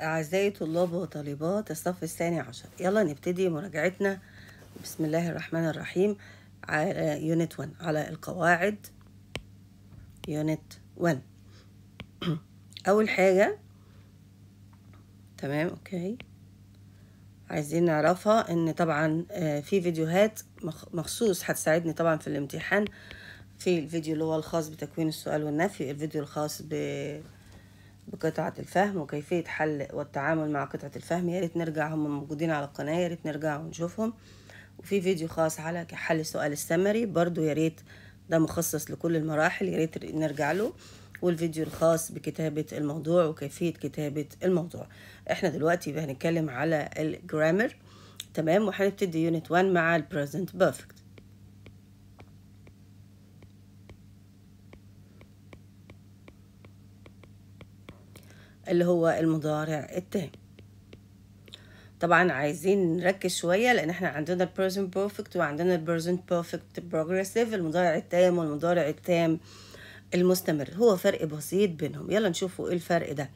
أعزائي طلاب وطالبات الصف الثاني عشر يلا نبتدي مراجعتنا بسم الله الرحمن الرحيم على يونت 1 على القواعد يونت 1 أول حاجة تمام أوكي عايزين نعرفها إن طبعا آه، في فيديوهات مخصوص هتساعدني طبعا في الامتحان في الفيديو اللي هو الخاص بتكوين السؤال والنفي الفيديو الخاص ب بقطعة الفهم وكيفية حل والتعامل مع قطعة الفهم يا ريت نرجع هم موجودين على القناة يا ريت نرجع ونشوفهم وفي فيديو خاص على حل سؤال السمري برضو يا ريت ده مخصص لكل المراحل يا ريت نرجع له والفيديو الخاص بكتابة الموضوع وكيفية كتابة الموضوع احنا دلوقتي هنتكلم على الجرامر تمام وهنبتدي يونت 1 مع البريزنت بيرفكت اللي هو المضارع التام طبعا عايزين نركز شويه لان احنا عندنا البريزنت بيرفكت وعندنا البريزنت بيرفكت بروجريسيف المضارع التام والمضارع التام المستمر هو فرق بسيط بينهم يلا نشوفوا ايه الفرق ده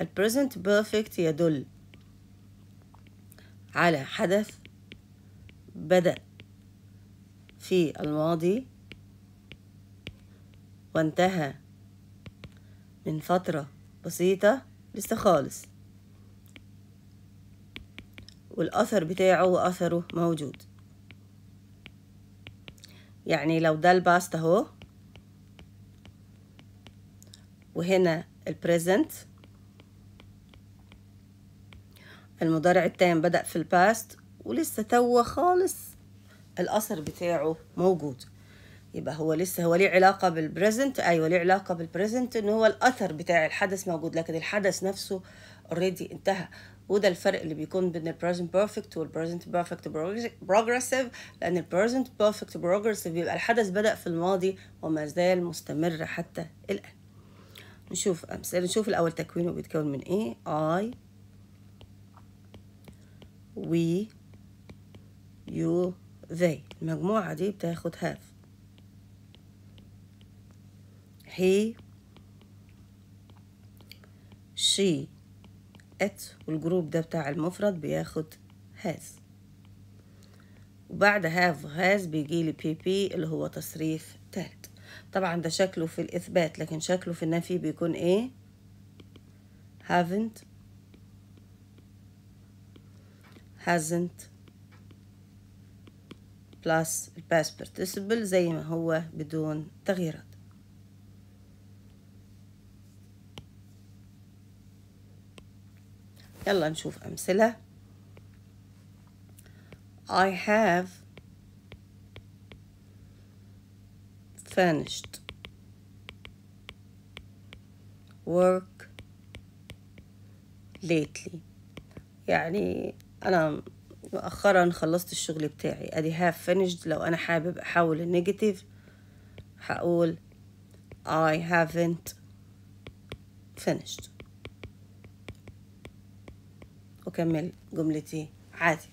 البريزنت بيرفكت يدل على حدث بدأ في الماضي وانتهى من فتره بسيطة لسه خالص والأثر بتاعه وأثره موجود يعني لو ده الباست اهو وهنا البريزنت المضارع التام بدأ في الباست ولسه توه خالص الأثر بتاعه موجود يبقى هو لسه هو ليه علاقه بالبريزنت ايوه ليه علاقه بالبريزنت ان هو الاثر بتاع الحدث موجود لكن الحدث نفسه اوريدي انتهى وده الفرق اللي بيكون بين البريزنت بيرفكت والبريزنت بيرفكت بروجريسيف لان البريزنت بيرفكت بروجريسيف بيبقى الحدث بدا في الماضي وما زال مستمر حتى الان نشوف امثله نشوف الاول تكوينه بيتكون من ايه I we you they المجموعه دي بتاخد هاف he she it والجروب ده بتاع المفرد بياخد has وبعد have has بيجي لي بي بي اللي هو تصريف تالت طبعا ده شكله في الإثبات لكن شكله في النفي بيكون إيه haven't hasn't plus الباس participle زي ما هو بدون تغييرات يلا نشوف أمثلة I have finished work lately يعني أنا مؤخرا خلصت الشغل بتاعي أدي have finished لو أنا حابب أحول النيجاتيف هقول I haven't finished أكمل جملتي عادي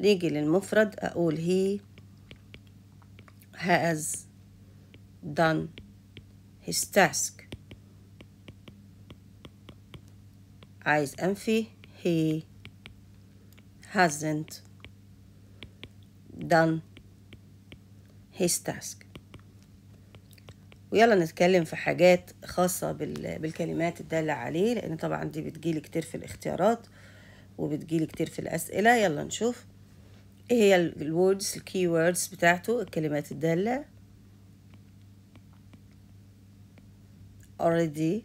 نيجي للمفرد أقول he has done his task عايز أنفي he hasn't done his task ويلا نتكلم في حاجات خاصة بالكلمات الدالة عليه لأن طبعا دي بتجيلي كتير في الاختيارات وبتجيلي كتير في الأسئلة يلا نشوف ايه هي الوردز الكي ووردز بتاعته الكلمات الدالة already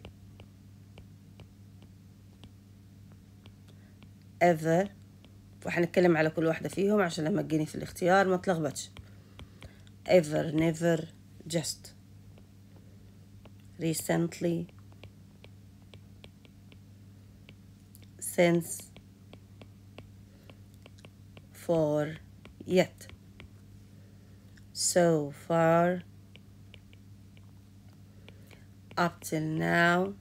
ever وهنتكلم على كل واحدة فيهم عشان لما تجيني في الاختيار ما تلخبطش ever never just recently since for yet so far up till now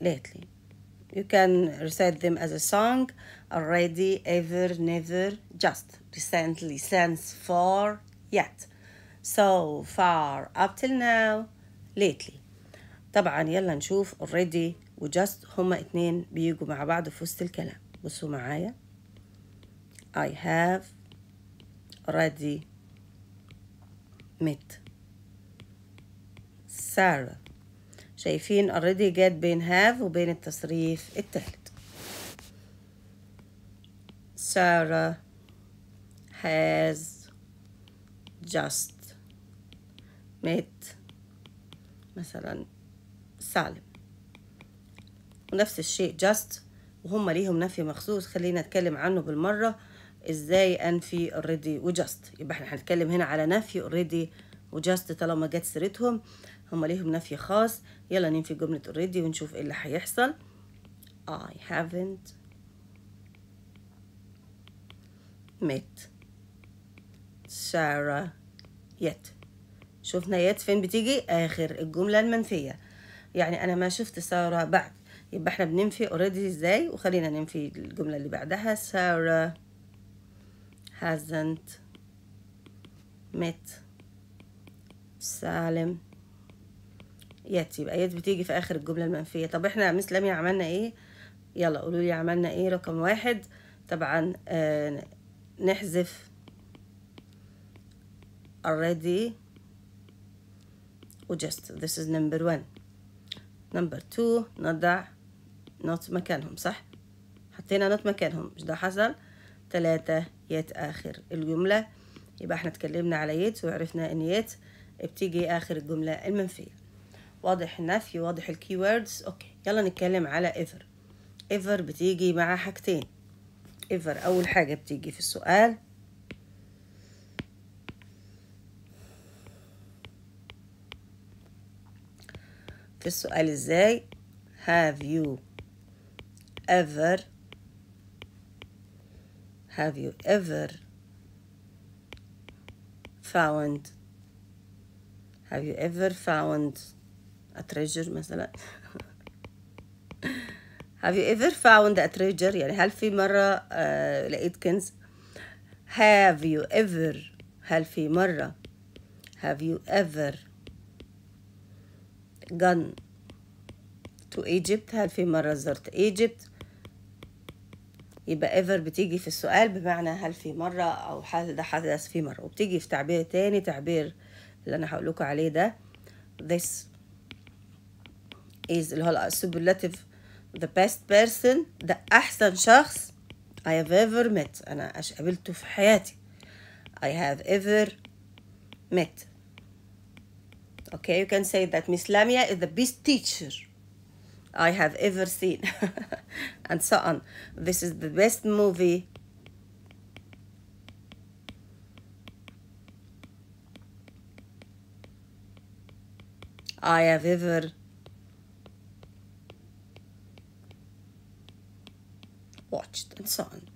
lately you can recite them as a song already ever never just recently since for yet so far up till now lately طبعا يلا نشوف already و just هما اتنين بيجوا مع بعض في وسط الكلام بصوا معايا I have already met Sarah شايفين already جت بين have وبين التصريف التالت Sarah has just مات مثلا سالم ونفس الشيء جاست وهم ليهم نفي مخصوص خلينا نتكلم عنه بالمرة ازاي انفي اوريدي وجاست يبقى احنا هنتكلم هنا على نفي اوريدي وجاست طالما جت سيرتهم هم ليهم نفي خاص يلا ننفي جملة اوريدي ونشوف ايه اللي هيحصل I haven't met Sarah yet شفنا يات فين بتيجي اخر الجمله المنفيه يعني انا ما شفت ساره بعد يبقى احنا بننفي اوريدي ازاي وخلينا ننفي الجمله اللي بعدها ساره hasn't met سالم يات يبقى يات بتيجي في اخر الجمله المنفيه طب احنا مس لميا عملنا ايه يلا قولوا لي عملنا ايه رقم واحد طبعا آه نحذف already وجست this is number one number two نضع نوت مكانهم صح حطينا نوت مكانهم مش ده حصل تلاتة يت آخر الجملة يبقى احنا اتكلمنا على يت وعرفنا ان يت بتيجي آخر الجملة المنفية واضح النفي واضح الكي ووردز اوكي يلا نتكلم على ايفر ايفر بتيجي مع حاجتين ايفر اول حاجة بتيجي في السؤال في السؤال ازاي have you ever have you ever found have you ever found a treasure مثلا have you ever found a treasure يعني هل في مرة uh, لقيت كنز have you ever هل في مرة have you ever جن to Egypt هل في مرة زرت Egypt يبقى ever بتيجي في السؤال بمعنى هل في مرة أو هل ده حدث في مرة وبتيجي في تعبير تاني تعبير اللي أنا هقول لكم عليه ده this is اللي هو superlative the best person ده أحسن شخص I have ever met أنا قابلته في حياتي I have ever met Okay, you can say that Miss Lamia is the best teacher I have ever seen, and so on. This is the best movie. I have ever watched and so on.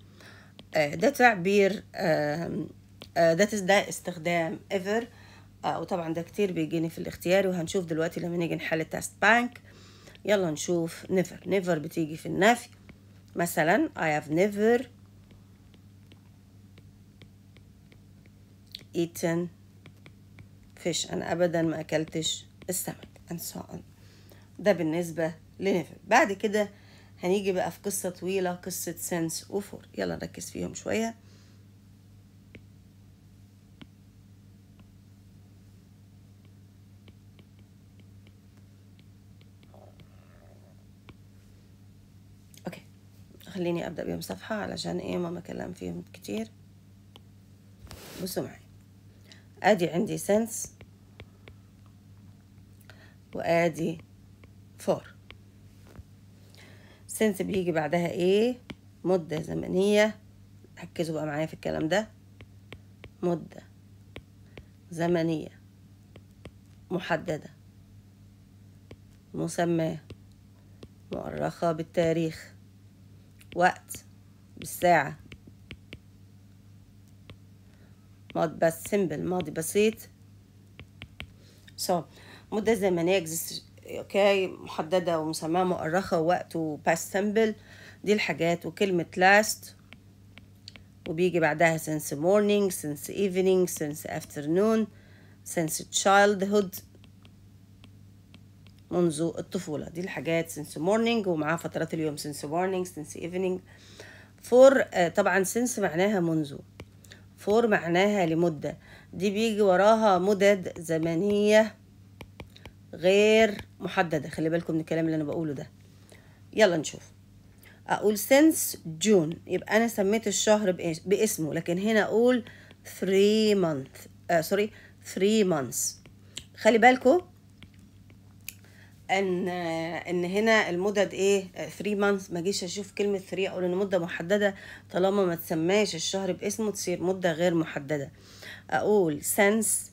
Uh, ده تعبير um, uh, ده استخدام ever آه وطبعا ده كتير بيجيني في الاختياري وهنشوف دلوقتي لما نيجي نحل تاست بانك يلا نشوف نيفر نيفر بتيجي في النفي مثلا I have never eaten fish أنا أبدا ما أكلتش السمك and so on ده بالنسبة لنيفر بعد كده هنيجي بقى في قصة طويلة قصة سنس وفور يلا نركز فيهم شوية خليني ابدا بيهم صفحه علشان ايه ما كلام فيهم كتير بصوا معي ادي عندي سنس وادي فور سنس بيجي بعدها ايه مده زمنيه ركزوا بقى معايا في الكلام ده مده زمنيه محدده مسماه مؤرخه بالتاريخ وقت بالساعة ماضي بس سمبل ماضي بسيط so مدة زمنية اوكي محددة ومسماة مؤرخة ووقت وباست سمبل دي الحاجات وكلمة last وبيجي بعدها since morning since evening since afternoon since childhood منذ الطفولة دي الحاجات since morning ومعاه فترات اليوم since morning since evening for آه، طبعا since معناها منذ for معناها لمدة دي بيجي وراها مدد زمنية غير محددة خلي بالكم من الكلام اللي أنا بقوله ده يلا نشوف أقول since جون يبقى أنا سميت الشهر باسمه لكن هنا أقول 3 months سوري 3 months خلي بالكم ان ان هنا المدد ايه 3 مانث ما جيش اشوف كلمه 3 اقول ان مده محدده طالما ما تسماش الشهر باسمه تصير مده غير محدده اقول سنس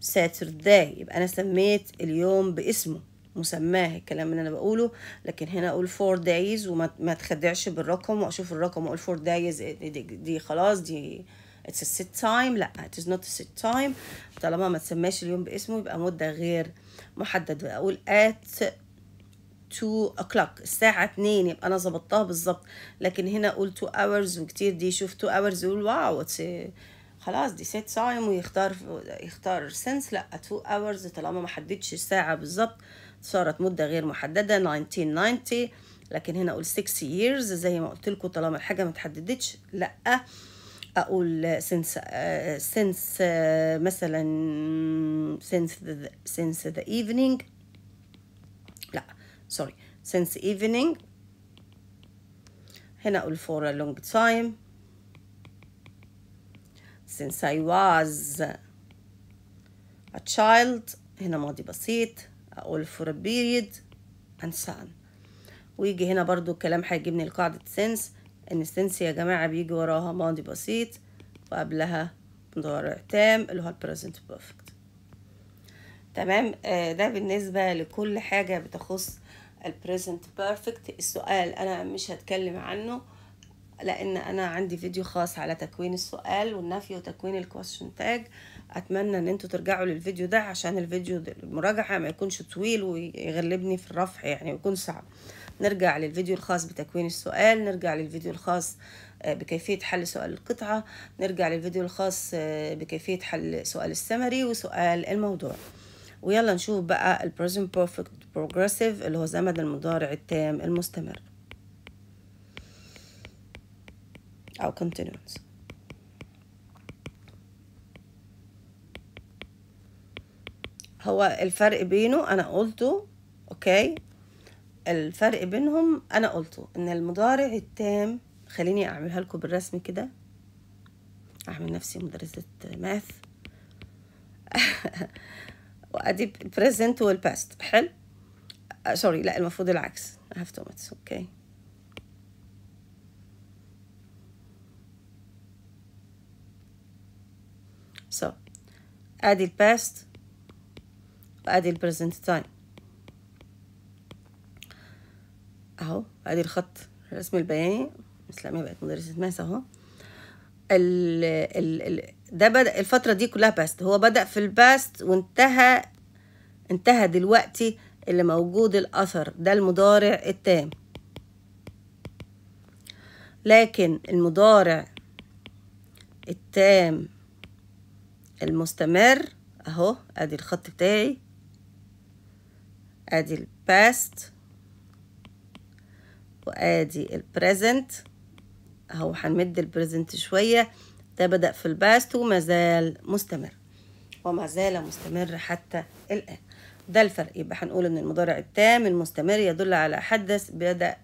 ساترداي يبقى انا سميت اليوم باسمه مسماه الكلام اللي انا بقوله لكن هنا اقول فور دايز وما تخدعش بالرقم واشوف الرقم واقول فور دايز دي خلاص دي اتس ا سيت تايم لا اتس نوت ا سيت تايم طالما ما تسماش اليوم باسمه يبقى مده غير محدد اقول at 2 o'clock الساعة 2 يبقى أنا ظبطتها بالظبط لكن هنا أقول 2 hours وكتير دي يشوف 2 hours يقول واو خلاص دي set time ويختار يختار since لأ 2 hours طالما ما حددش الساعة بالظبط صارت مدة غير محددة 1990 لكن هنا أقول 6 years زي ما قلت لكم طالما الحاجة ما تحددتش لأ اقول since uh, since uh, مثلا since the, since the evening لا سوري since evening هنا اقول for a long time since I was a child هنا ماضي بسيط اقول for a period and so on ويجي هنا برضو الكلام هيجيبني لقاعدة since النستنسي يا جماعة بيجي وراها ماضي بسيط وقبلها مضارع تام اللي هو البريزنت بيرفكت تمام آه ده بالنسبة لكل حاجة بتخص البريزنت بيرفكت السؤال أنا مش هتكلم عنه لأن أنا عندي فيديو خاص على تكوين السؤال والنفي وتكوين الكويشن تاج أتمنى إن أنتوا ترجعوا للفيديو ده عشان الفيديو المراجعة ما يكونش طويل ويغلبني في الرفع يعني ويكون صعب نرجع للفيديو الخاص بتكوين السؤال نرجع للفيديو الخاص آه، بكيفية حل سؤال القطعة نرجع للفيديو الخاص آه، بكيفية حل سؤال السمري وسؤال الموضوع ويلا نشوف بقى present perfect progressive اللي هو زمن المضارع التام المستمر أو continuous هو الفرق بينه أنا قلته أوكي الفرق بينهم انا قلته ان المضارع التام خليني اعملها لكم بالرسم كده اعمل نفسي مدرسة ماث وادي present والباست حلو سوري آه، لا المفروض العكس I have tomates اوكي so ادي الباست وادي البريزنت تايم اهو ادي الخط الرسم البياني مثل ما بقت مدرسه ماس اهو ال ال ال ده بدا الفتره دي كلها باست هو بدا في الباست وانتهى انتهى دلوقتي اللي موجود الاثر ده المضارع التام لكن المضارع التام المستمر اهو ادي الخط بتاعي ادي الباست وادي البريزنت اهو هنمد البريزنت شويه ده بدا في الباست وما زال مستمر وما زال مستمر حتى الان ده الفرق يبقى هنقول ان المضارع التام المستمر يدل على حدث بدا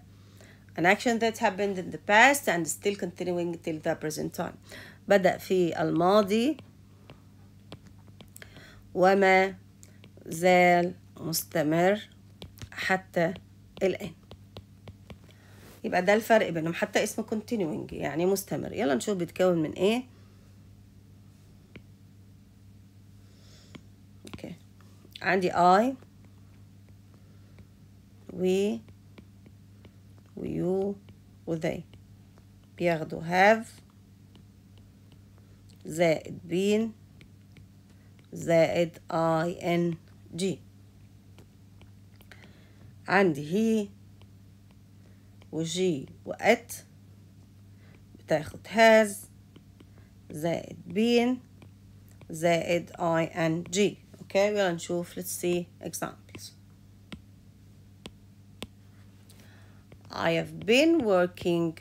an action that happened in the past and still continuing till the present time بدأ في الماضي وما زال مستمر حتى الآن يبقى ده الفرق بينهم حتى اسمه continuing يعني مستمر يلا نشوف بيتكون من ايه اوكي عندي I we ويو وذي بياخدوا have زائد been زائد I N عندي he وجي وات بتاخد هاز زائد بين زائد I and G okay يلا نشوف let's see examples I have been working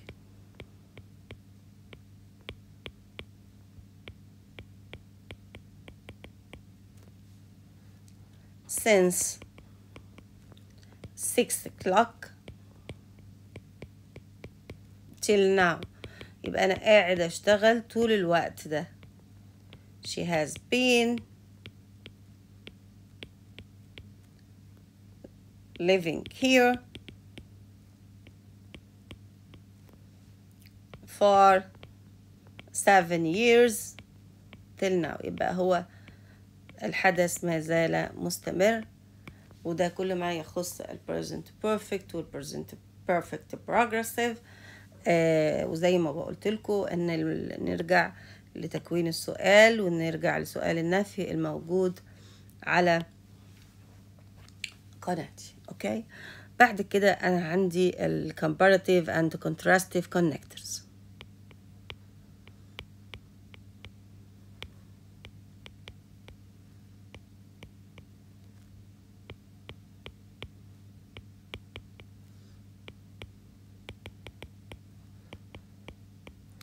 since six o'clock till now يبقى أنا قاعد أشتغل طول الوقت ده she has been living here for seven years till now يبقى هو الحدث ما زال مستمر وده كل ما يخص ال present perfect وال present perfect progressive آه وزي ما قلت لكم ان نرجع لتكوين السؤال ونرجع لسؤال النفي الموجود على قناتي اوكي بعد كده انا عندي الكومباراتيف and contrastive connector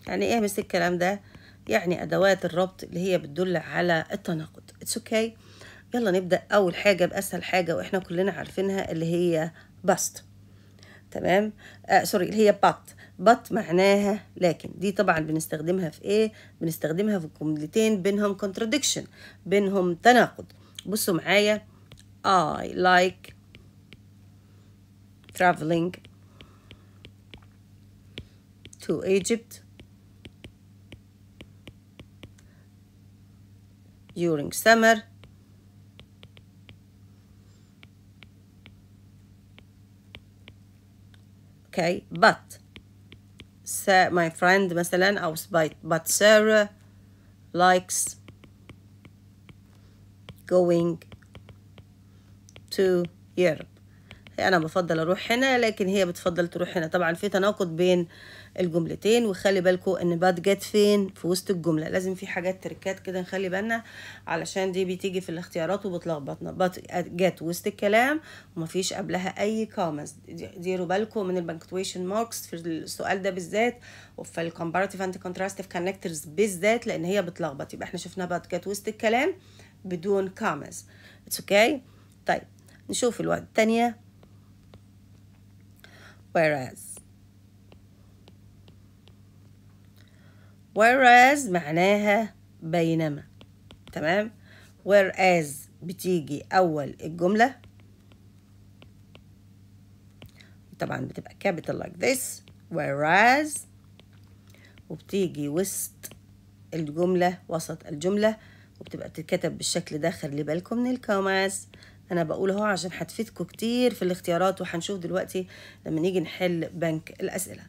يعني ايه مثل الكلام ده يعني ادوات الربط اللي هي بتدل على التناقض اتس اوكي okay. يلا نبدا اول حاجه باسهل حاجه واحنا كلنا عارفينها اللي هي باست تمام آه سوري اللي هي بات بات معناها لكن دي طبعا بنستخدمها في ايه بنستخدمها في الجملتين بينهم contradiction بينهم تناقض بصوا معايا I like traveling to Egypt during summer. Okay, but my friend مثلا أو but Sarah likes going to Europe. أنا بفضل أروح هنا لكن هي بتفضل تروح هنا طبعا في تناقض بين الجملتين وخلي بالكم ان باد جت فين في وسط الجمله لازم في حاجات تركات كده نخلي بالنا علشان دي بتيجي في الاختيارات وبتلخبطنا باد جت وسط الكلام ومفيش قبلها اي كومنتس ديروا بالكم من البنكتويشن ماركس في السؤال ده بالذات وفي الكومباراتيف اند كونتراستيف كونكترز بالذات لان هي بتلخبط يبقى احنا شفنا باد جت وسط الكلام بدون كومنتس اتس اوكي طيب نشوف الوقت الثانيه whereas whereas معناها بينما تمام whereas بتيجي أول الجملة طبعا بتبقى capital like this whereas وبتيجي وسط الجملة وسط الجملة وبتبقى بتتكتب بالشكل ده خلي بالكم من الكوماس انا بقول اهو عشان هتفيدكم كتير في الاختيارات وهنشوف دلوقتي لما نيجي نحل بنك الاسئله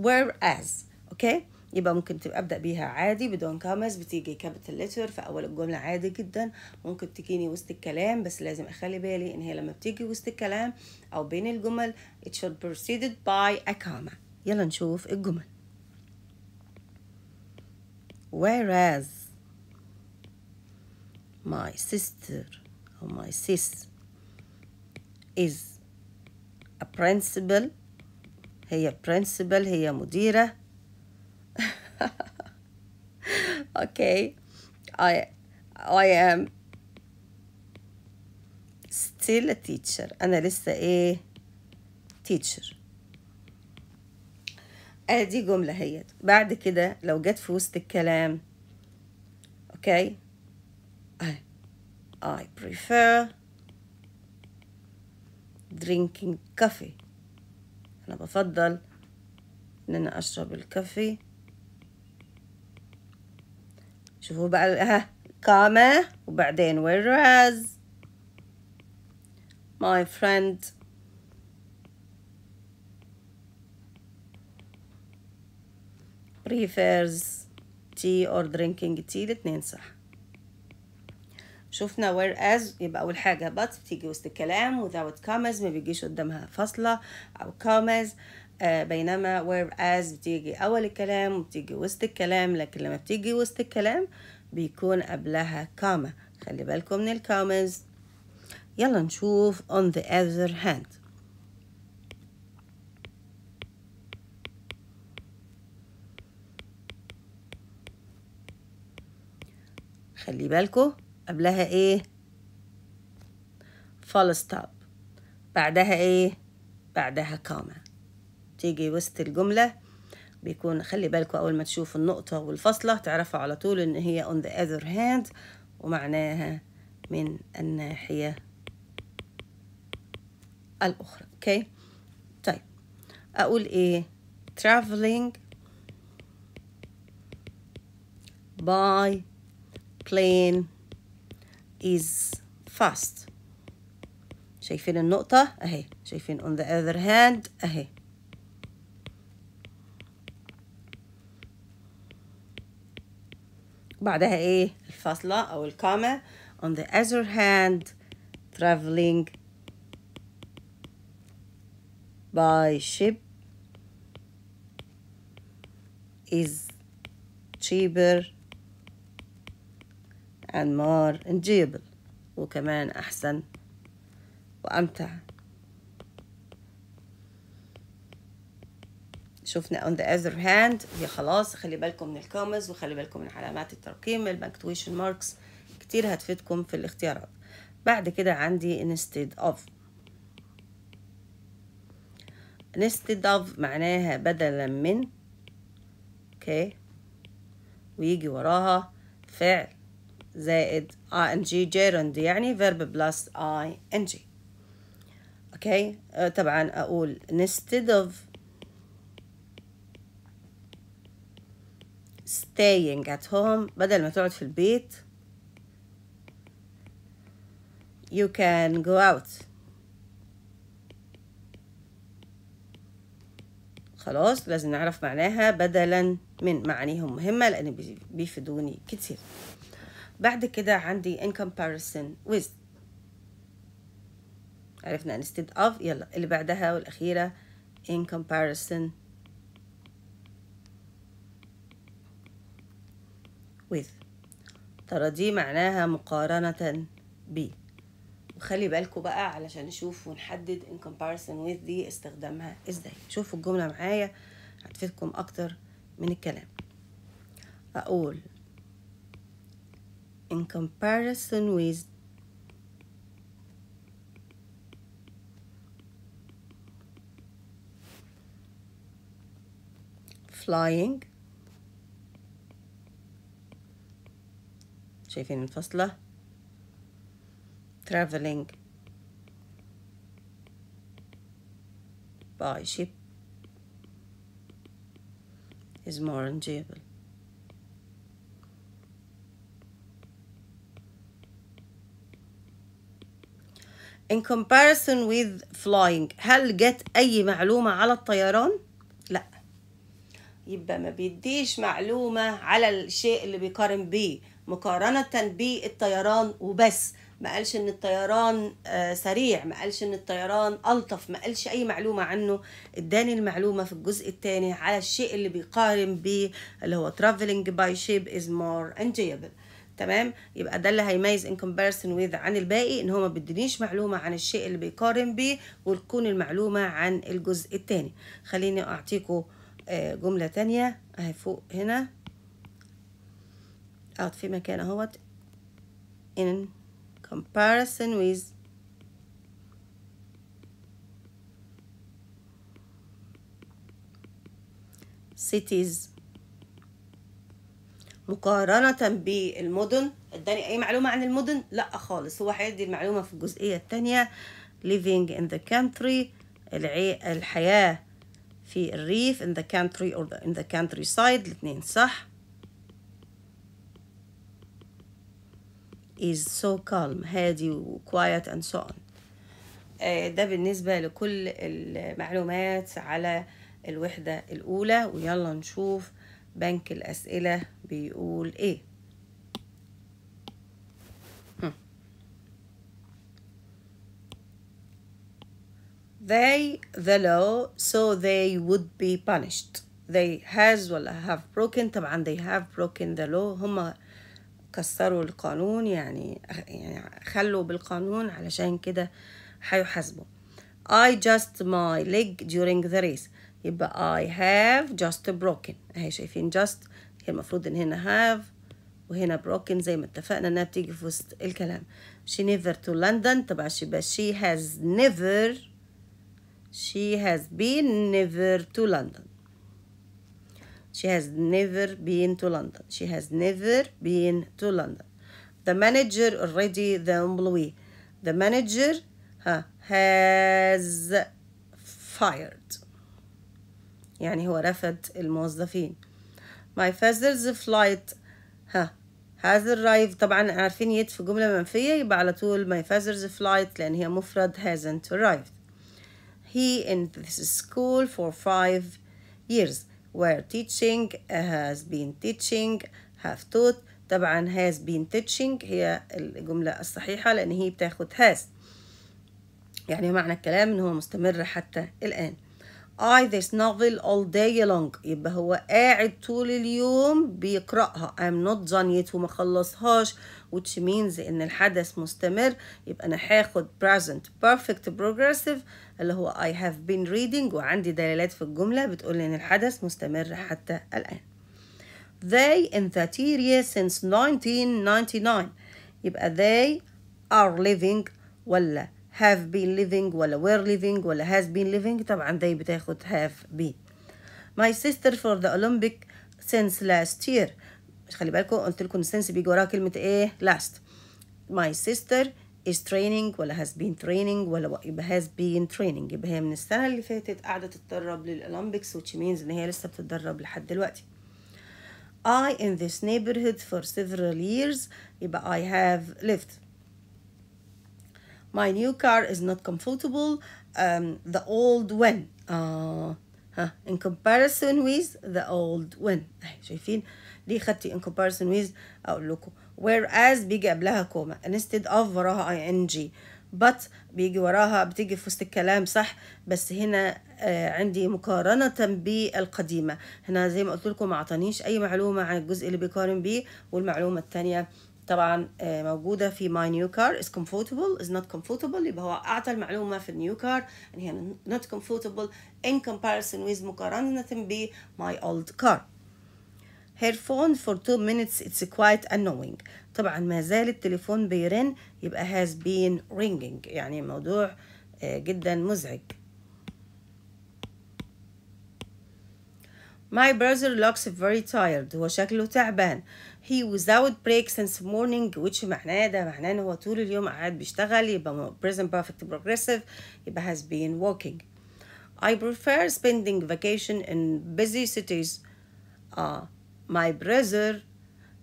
whereas اوكي okay? يبقى ممكن تبقى ابدا بيها عادي بدون كامز بتيجي كابيتال ليتر في اول الجمله عادي جدا ممكن تجيني وسط الكلام بس لازم اخلي بالي ان هي لما بتيجي وسط الكلام او بين الجمل it should preceded by a comma يلا نشوف الجمل whereas my sister or my sis is a principal هي principal هي مديره okay I I am still a teacher أنا لسه إيه teacher ادي آه جملة هي بعد كده لو جت في وسط الكلام Okay. I, I prefer drinking coffee انا بفضل ان انا اشرب الكافيه. شوفوا بقى ها كاما وبعدين whereas my friend prefers tea or drinking tea الاثنين صح شفنا whereas يبقى أول حاجة but بتيجي وسط الكلام without commas ما بيجيش قدامها فاصلة أو commas آه، بينما whereas بتيجي أول الكلام وبتيجي وسط الكلام لكن لما بتيجي وسط الكلام بيكون قبلها كاما خلي بالكم من الكامز يلا نشوف on the other hand خلي بالكم قبلها ايه فول ستوب بعدها ايه بعدها كومنت بتيجي وسط الجملة بيكون خلي بالكوا أول ما تشوفوا النقطة والفاصلة تعرفوا على طول إن هي on the other hand ومعناها من الناحية الأخرى أوكي okay. طيب أقول إيه traveling by plane is fast شايفين النقطة أهي شايفين on the other hand أهي بعدها ايه الفاصلة او الكامة on the other hand traveling by ship is cheaper and more enjoyable وكمان أحسن وأمتع شفنا on the other hand هي خلاص خلي بالكم من الكومز وخلي بالكم من علامات الترقيم البنكتويشن ماركس كتير هتفيدكم في الاختيارات بعد كده عندي instead of instead of معناها بدلا من اوكي okay. ويجي وراها فعل زائد ing gerund يعني verb plus ing اوكي okay. آه، طبعا اقول instead of staying at home بدل ما تقعد في البيت you can go out خلاص لازم نعرف معناها بدلا من معانيهم مهمة لأن بيفيدوني كتير بعد كده عندي in comparison with عرفنا instead of يلا اللي بعدها والأخيرة in comparison with ترى دي معناها مقارنة ب وخلي بالكم بقى علشان نشوف ونحدد in comparison with دي استخدامها ازاي شوفوا الجملة معايا هتفيدكم اكتر من الكلام اقول in comparison with flying شايفين الفصلة traveling by ship is more enjoyable in comparison with flying هل جت أي معلومة على الطيران؟ لا يبقى ما بيديش معلومة على الشيء اللي بيقارن بيه مقارنة بالطيران وبس ما قالش ان الطيران آه، سريع ما قالش ان الطيران الطف ما قالش اي معلومه عنه اداني المعلومه في الجزء الثاني على الشيء اللي بيقارن بيه اللي هو traveling by ship is more enjoyable تمام يبقى ده اللي هيميز ان كومباريسون ويز عن الباقي ان هو ما بيدينيش معلومه عن الشيء اللي بيقارن بيه وتكون المعلومه عن الجزء الثاني خليني اعطيكم آه، جمله تانية اهي فوق هنا out في مكان اهوت in comparison with cities مقارنة بالمدن اداني اي معلومة عن المدن لا خالص هو هيدي المعلومة في الجزئية التانية living in the country الحياة في الريف in the country or the in the countryside الاثنين صح is so calm هادي و quiet and so on ده بالنسبة لكل المعلومات على الوحدة الأولى ويلا نشوف بنك الأسئلة بيقول إيه They, the law, so they would be punished. They has ولا have broken طبعا they have broken the law هما كسروا القانون يعني يعني خلوا بالقانون علشان كده هيحاسبوا I just my leg during the race يبقى I have just broken اهي شايفين just هي المفروض ان هنا have وهنا broken زي ما اتفقنا انها بتيجي في وسط الكلام she never to London تبع شيبقى she has never she has been never to London She has never been to London. She has never been to London. The manager already the employee. The manager ها, has fired. يعني هو رفض الموظفين. My father's flight ها, has arrived طبعا عارفين يت في جملة منفية يبقى على طول my father's flight لأن هي مفرد hasn't arrived. He in this school for five years. were teaching has been teaching have taught طبعا has been teaching هي الجملة الصحيحة لأن هي بتاخد has يعني معنى الكلام إن هو مستمر حتى الآن I this novel all day long يبقى هو قاعد طول اليوم بيقرأها I'm not done yet وما خلصهاش which means إن الحدث مستمر يبقى أنا هاخد present perfect progressive اللي هو I have been reading وعندي دلالات في الجملة بتقول إن الحدث مستمر حتى الآن they in the area since 1999 يبقى they are living ولا have been living ولا were living ولا has been living طبعا they بتاخد have been my sister for the Olympic since last year مش خلي بالكم قلت لكم since بيجي وراها كلمة ايه last my sister is training ولا has been training ولا يبقى has been training يبقى هي من السنة اللي فاتت قاعدة تتدرب للأولمبيكس which means إن هي لسه بتتدرب لحد دلوقتي I in this neighborhood for several years يبقى I have lived My new car is not comfortable um, the old one uh, huh, in comparison with the old one شايفين دي خدتي in comparison with أقول لكم whereas بيجي قبلها كوما instead of وراها ing but بيجي وراها بتيجي في وسط الكلام صح بس هنا آه عندي مقارنة بالقديمة هنا زي ما قلت لكم ما اعطانيش اي معلومة عن الجزء اللي بيقارن بيه والمعلومة التانية طبعا آه موجودة في my new car is comfortable is not comfortable يبقى هو أعطى المعلومة في new car إن يعني هي not comfortable in comparison with مقارنة ب my old car headphone for two minutes it's quite annoying طبعا ما زال التليفون بيرن يبقى has been ringing يعني موضوع جدا مزعج My brother looks very tired هو شكله تعبان He without break since morning which معناه ده معناه ان هو طول اليوم قاعد بيشتغل يبقى present perfect progressive يبقى has been working I prefer spending vacation in busy cities آه uh, My brother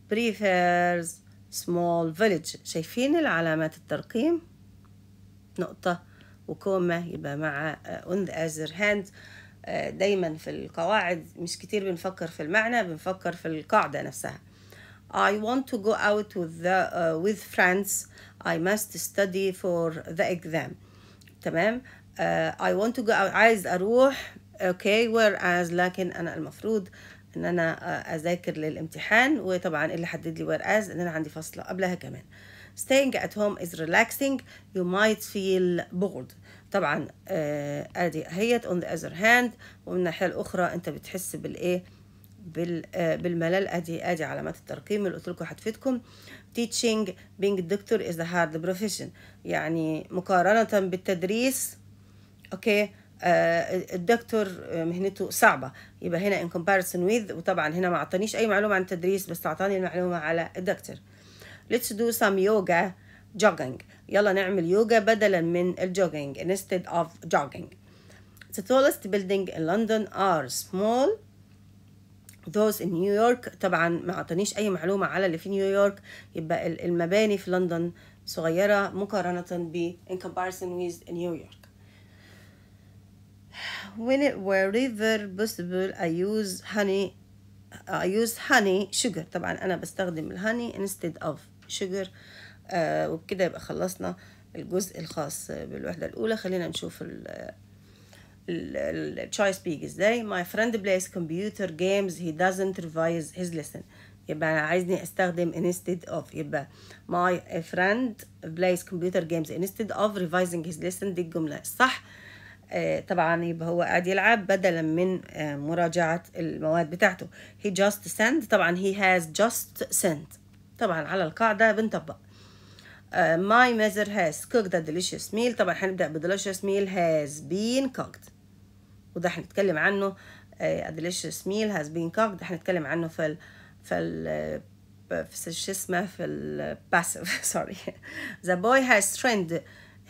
prefers small village شايفين العلامات الترقيم نقطة وكومة يبقى مع on the other hand دايما في القواعد مش كتير بنفكر في المعنى بنفكر في القاعدة نفسها I want to go out with, the, uh, with friends I must study for the exam تمام uh, I want to go out عايز أروح okay whereas لكن أنا المفروض uh, ان انا اذاكر للامتحان وطبعا اللي حدد لي وير از ان انا عندي فصل قبلها كمان staying at home is relaxing you might feel bored طبعا آه، ادي هيت on the other hand ومن الناحيه الاخرى انت بتحس بالايه آه، بالملل ادي ادي علامات الترقيم اللي قلت لكم هتفيدكم teaching being a doctor is a hard profession يعني مقارنه بالتدريس اوكي آه، الدكتور مهنته صعبة يبقى هنا in comparison with وطبعا هنا ما اعطانيش اي معلومه عن التدريس بس اعطاني المعلومه على الدكتور let's do some yoga jogging يلا نعمل يوجا بدلا من الجوجينج instead of jogging the tallest building in London are small those in New York طبعا ما اعطانيش اي معلومه على اللي في نيويورك يبقى المباني في لندن صغيره مقارنه ب in comparison with New York when it, wherever possible I use honey I use honey sugar طبعا أنا بستخدم الهني instead of sugar آه وبكده يبقى خلصنا الجزء الخاص بالوحدة الأولى خلينا نشوف ال ال التشاي سبيك ازاي my friend plays computer games he doesn't revise his lesson يبقى انا عايزني استخدم instead of يبقى my friend plays computer games instead of revising his lesson دي الجمله الصح طبعا يبقى هو قاعد يلعب بدلا من مراجعة المواد بتاعته he just sent طبعا he has just sent طبعا على القاعدة بنطبق my mother has cooked a delicious meal طبعا هنبدأ ب delicious meal has been cooked وده هنتكلم عنه a delicious meal has been cooked هنتكلم عنه في ال في ال في شو اسمه في الباسيف سوري the boy has trained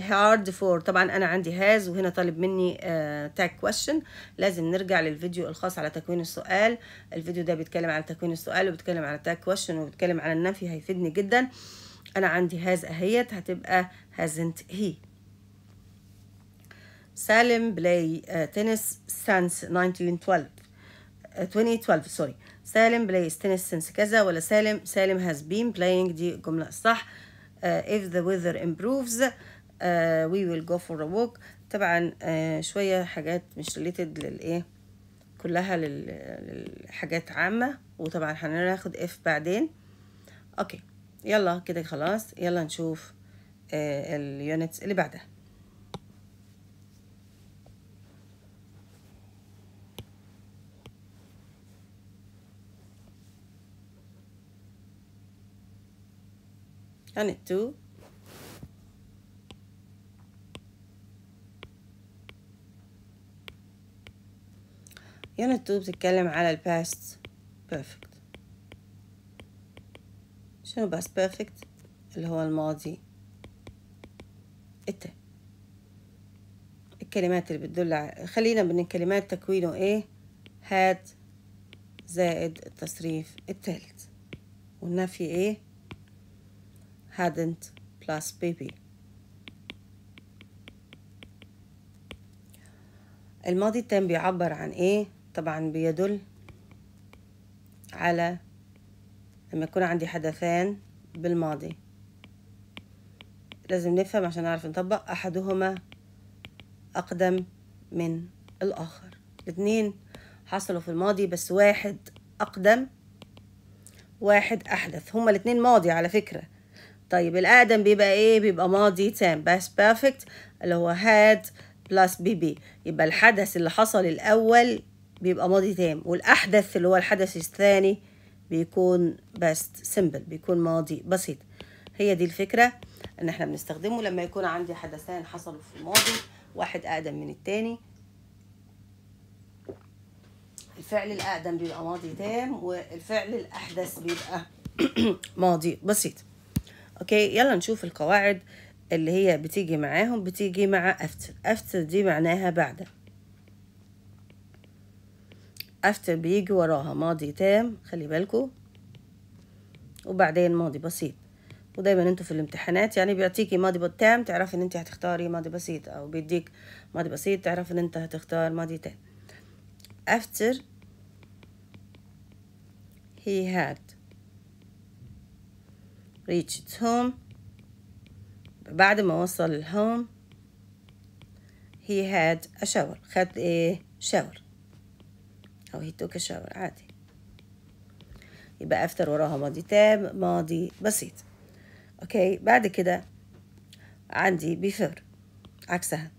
هارد فور طبعا انا عندي هاز وهنا طالب مني تاج uh, كويشن لازم نرجع للفيديو الخاص على تكوين السؤال الفيديو ده بيتكلم على تكوين السؤال وبيتكلم على تاج كويشن وبيتكلم على النفي هيفيدني جدا انا عندي هاز اهيت هتبقى هازنت هي سالم بلاي تنس سانس 1912 2012 سوري سالم بلاي تنس سانس كذا ولا سالم سالم هاز بين بلاينج دي الجمله الصح uh, آه، if the weather improves وي ويل جو فور ووك طبعا آه شويه حاجات مش ريليتد للايه كلها للحاجات عامه وطبعا هناخد اف بعدين اوكي يلا كده خلاص يلا نشوف آه اليونتس اللي بعدها unit 2 يونت تو بتتكلم على الباست بيرفكت شنو باست بيرفكت اللي هو الماضي التام الكلمات اللي بتدل على خلينا من الكلمات تكوينه ايه هاد زائد التصريف الثالث والنفي ايه hadn't plus baby الماضي التام بيعبر عن ايه طبعا بيدل على لما يكون عندي حدثان بالماضي لازم نفهم عشان نعرف نطبق أحدهما أقدم من الآخر الاتنين حصلوا في الماضي بس واحد أقدم واحد أحدث هما الاتنين ماضي على فكرة طيب الأقدم بيبقى إيه بيبقى ماضي تام بس بيرفكت اللي هو هاد بلس بي بي يبقى الحدث اللي حصل الأول بيبقى ماضي تام والأحدث اللي هو الحدث الثاني بيكون باست سمبل بيكون ماضي بسيط هي دي الفكرة إن إحنا بنستخدمه لما يكون عندي حدثان حصلوا في الماضي واحد أقدم من التاني الفعل الأقدم بيبقى ماضي تام والفعل الأحدث بيبقى ماضي بسيط أوكي يلا نشوف القواعد اللي هي بتيجي معاهم بتيجي مع أفتر أفتر دي معناها بعد after بيجي وراها ماضي تام خلي بالكو وبعدين ماضي بسيط ودايما انتوا في الامتحانات يعني بيعطيكي ماضي تام تعرفي ان انت هتختاري ماضي بسيط او بيديك ماضي بسيط تعرف ان انت هتختار ماضي تام after he had reached home بعد ما وصل الهوم he had a shower خد ايه shower أو هي توك شاور عادي يبقى أفتر وراها ماضي تام ماضي بسيط أوكي بعد كده عندي بيفور عكسها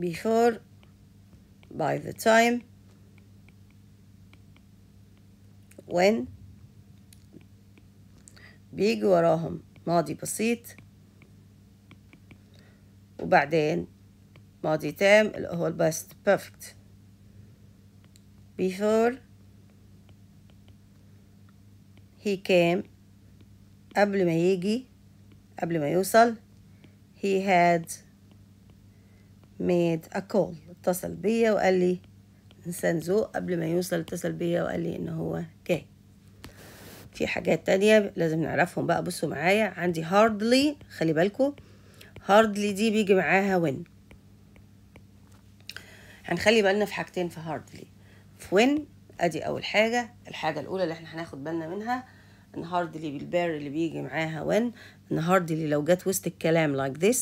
before by the time when بيجي وراهم ماضي بسيط وبعدين ماضي تام اللي هو الباست بيرفكت before he came قبل ما يجي قبل ما يوصل he had made a call اتصل بيا وقال لي إنسان ذوق قبل ما يوصل اتصل بيا وقال لي إن هو جاي في حاجات تانية لازم نعرفهم بقى بصوا معايا عندي hardly خلي بالكو hardly دي بيجي معاها when هنخلي بالنا في حاجتين في hardly وين when ادي اول حاجه الحاجه الاولى اللي احنا هناخد بالنا منها ان هاردلي بالبير اللي بيجي معاها when ان هاردلي لو جت وسط الكلام like this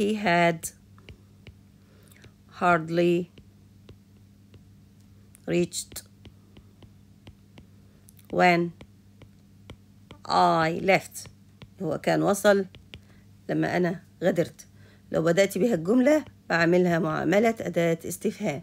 he had hardly reached when I left هو كان وصل لما أنا غادرت لو بدأت بها الجملة بعملها معاملة أداة استفهام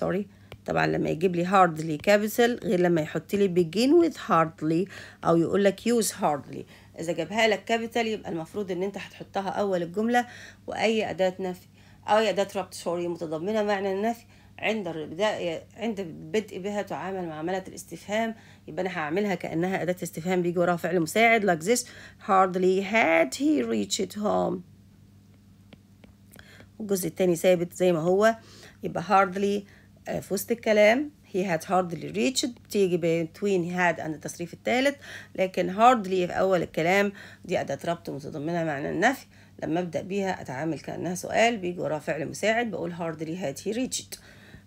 sorry طبعا لما يجيب لي هاردلي كابيتال غير لما يحط لي بيجين وذ هاردلي او يقول لك يوز هاردلي اذا جابها لك كابيتال يبقى المفروض ان انت هتحطها اول الجمله واي اداه نفي او اي اداه ربط سوري متضمنه معنى النفي عند البداية عند البدء بها تعامل معاملة الاستفهام يبقى أنا هعملها كأنها أداة استفهام بيجي وراها فعل مساعد like this hardly had he reached home والجزء الثاني ثابت زي ما هو يبقى hardly آه، في وسط الكلام he had hardly reached بتيجي between had and التصريف الثالث لكن hardly في أول الكلام دي أداة ربط متضمنة معنى النفي لما أبدأ بيها أتعامل كأنها سؤال بيجي وراها فعل مساعد بقول hardly had he reached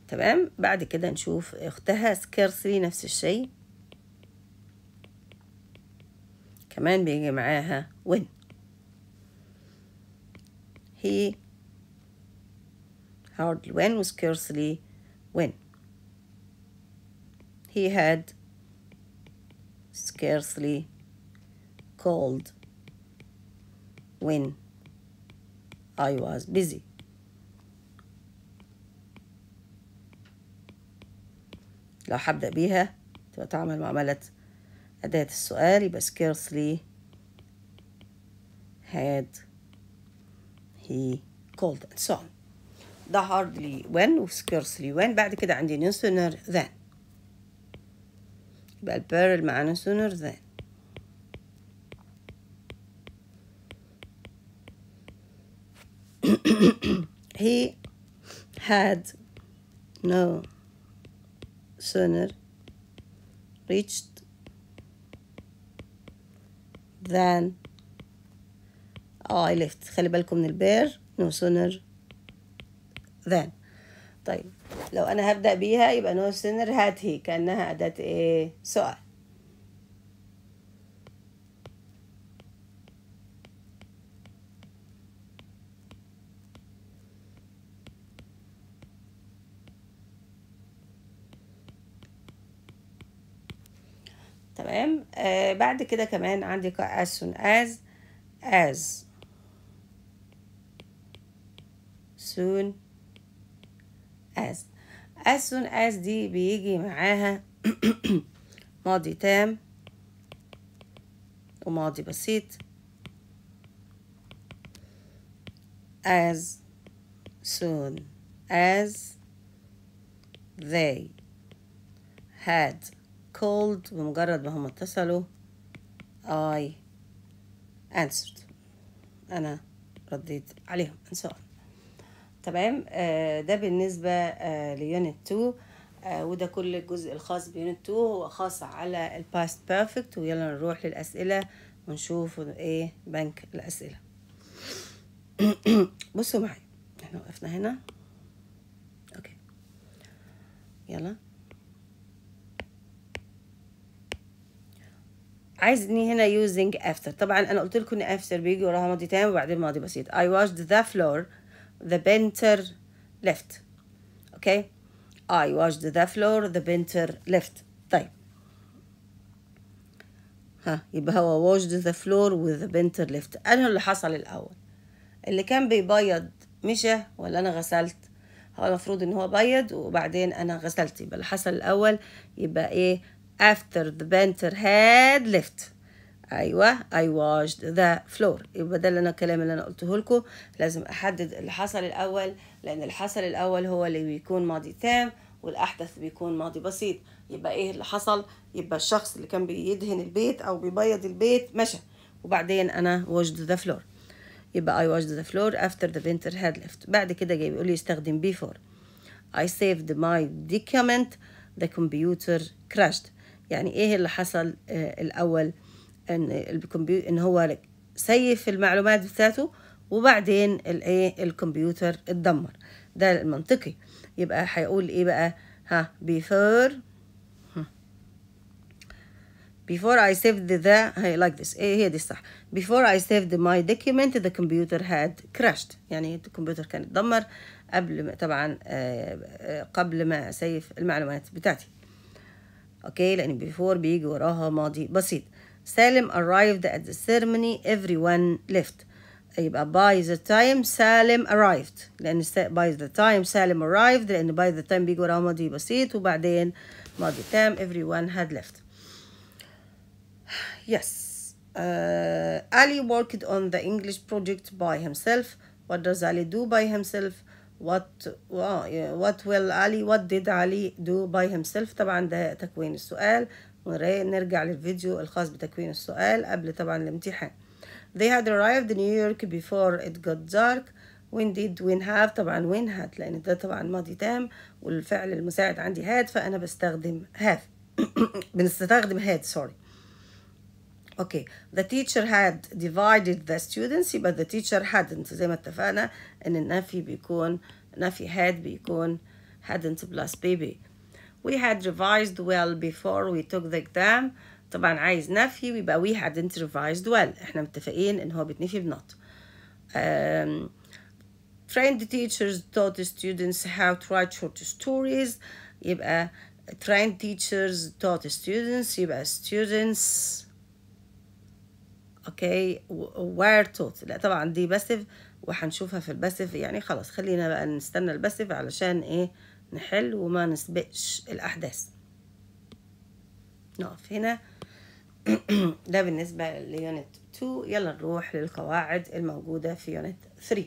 تمام بعد كده نشوف اختها scarcely نفس الشيء كمان بيجي معاها when he hardly when was scarcely when he had scarcely called when I was busy. لو حبدأ بيها تبقى تعمل معملة أداة السؤال يبقى scarcely had he called and so on. ده hardly when و scarcely when بعد كده عندي no sooner than يبقى البيرل مع no sooner than he had no sooner reached than I left خلي بالكم من البير no sooner than طيب لو أنا هبدأ بيها يبقى no sooner هات هي كأنها أداة إيه سؤال تمام آه بعد كده كمان عندي as soon as as soon as as soon as دي بيجي معاها ماضي تام وماضي بسيط as soon as they had called بمجرد ما هم اتصلوا I answered أنا رديت عليهم and so on تمام آه، ده بالنسبة آه، ليونت 2 آه، وده كل الجزء الخاص بيونت 2 هو خاص على الباست بيرفكت ويلا نروح للأسئلة ونشوف ايه بنك الأسئلة بصوا معايا احنا وقفنا هنا اوكي يلا عايزني هنا using after طبعا انا قلت لكم ان after بيجي وراها ماضي تام وبعدين ماضي بسيط I washed the floor the painter left okay I washed the floor the painter left طيب ها يبقى هو washed the floor with the painter left أنا اللي حصل الأول اللي كان بيبيض مشى ولا أنا غسلت هو المفروض إن هو بيض وبعدين أنا غسلت يبقى اللي حصل الأول يبقى إيه after the painter had left ايوه اي واشد ذا فلور يبقى ده اللي انا الكلام اللي انا قلته لكم لازم احدد اللي حصل الاول لان اللي حصل الاول هو اللي بيكون ماضي تام والاحدث بيكون ماضي بسيط يبقى ايه اللي حصل يبقى الشخص اللي كان بيدهن البيت او بيبيض البيت مشى وبعدين انا واشد ذا فلور يبقى I washed the floor after the بينتر هاد ليفت بعد كده جاي بيقول لي استخدم before I saved my document the computer crashed يعني ايه اللي حصل آه الاول ان الكمبيوتر ان هو سيف المعلومات بتاعته وبعدين الايه الكمبيوتر اتدمر ده المنطقي يبقى هيقول ايه بقى ها before before I saved the هي like this ايه هي دي الصح before I saved my document the computer had crashed يعني الكمبيوتر كان اتدمر قبل ما طبعا آه، آه، قبل ما اسيف المعلومات بتاعتي اوكي لان before بيجي وراها ماضي بسيط Salim arrived at the ceremony everyone left يبقى by the time Salim arrived لأن by the time Salim arrived لأن by the time بيجي وراه ماضي بسيط وبعدين ماضي تام everyone had left yes uh, Ali worked on the English project by himself what does Ali do by himself what uh, what will Ali what did Ali do by himself طبعا ده تكوين السؤال نرجع للفيديو الخاص بتكوين السؤال قبل طبعا الامتحان they had arrived in New York before it got dark when did when have طبعا when had لان ده طبعا ماضي تام والفعل المساعد عندي had فانا بستخدم have بنستخدم had sorry Okay, the teacher had divided the students but the teacher hadn't زي ما اتفقنا ان النفي بيكون نفي had بيكون hadn't plus baby we had revised well before we took the exam طبعا عايز نفي ويبقى we hadn't revised well احنا متفقين ان هو بيتنفي ب um, trained teachers taught the students how to write short stories يبقى trained teachers taught the students يبقى students okay were taught لا طبعا دي باسف وحنشوفها في الباسف يعني خلاص خلينا بقى نستنى الباسف علشان ايه نحل وما نسبقش الأحداث نقف هنا ده بالنسبة ليونت 2 يلا نروح للقواعد الموجودة في يونت 3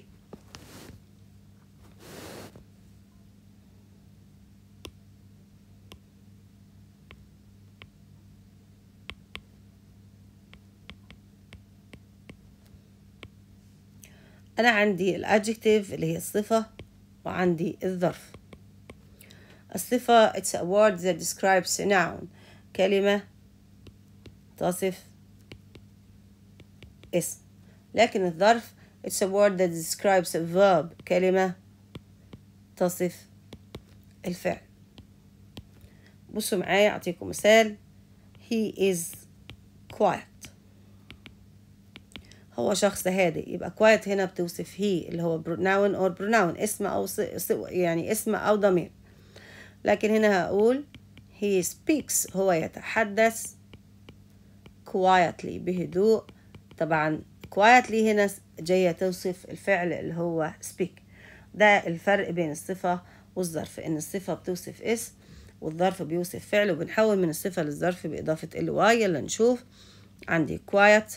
أنا عندي الأدجكتيف اللي هي الصفة وعندي الظرف الصفة it's a word that describes a noun كلمة تصف اسم لكن الظرف it's a word that describes a verb كلمة تصف الفعل بصوا معايا أعطيكم مثال he is quiet هو شخص هادئ يبقى quiet هنا بتوصف he اللي هو pronoun or pronoun اسم أو يعني اسم أو ضمير لكن هنا هقول he speaks هو يتحدث quietly بهدوء طبعا quietly هنا جاية توصف الفعل اللي هو speak ده الفرق بين الصفة والظرف إن الصفة بتوصف اسم والظرف بيوصف فعل وبنحول من الصفة للظرف بإضافة ال واي يلا نشوف عندي quiet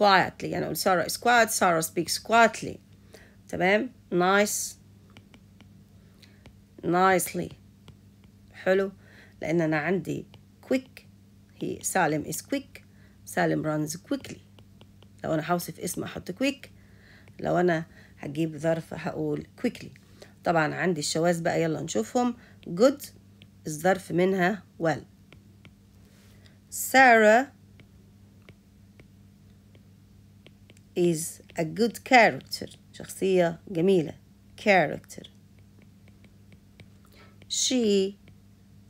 quietly يعني أقول Sarah is quiet Sarah speaks quietly تمام nice nicely حلو لأن أنا عندي quick هي سالم is quick سالم runs quickly لو أنا هوصف اسم أحط quick لو أنا هجيب ظرف هقول quickly طبعا عندي الشواذ بقى يلا نشوفهم good الظرف منها well Sarah is a good character شخصية جميلة character she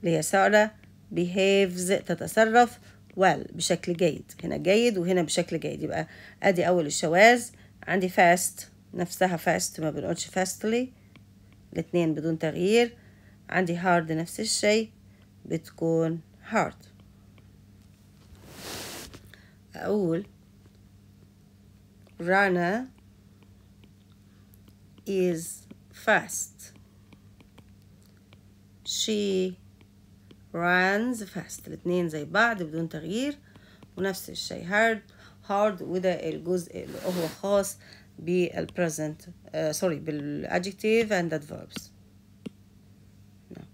اللي هي سارة behaves تتصرف well بشكل جيد هنا جيد وهنا بشكل جيد يبقى ادي اول الشواذ عندي fast نفسها fast ما بنقولش fastly الاتنين بدون تغيير عندي hard نفس الشيء بتكون hard أقول Rana is fast she runs fast الاتنين زي بعض بدون تغيير ونفس الشيء hard hard وده الجزء اللي هو خاص بالpresent سوري uh, بالادجكتيف and adverbs نعم.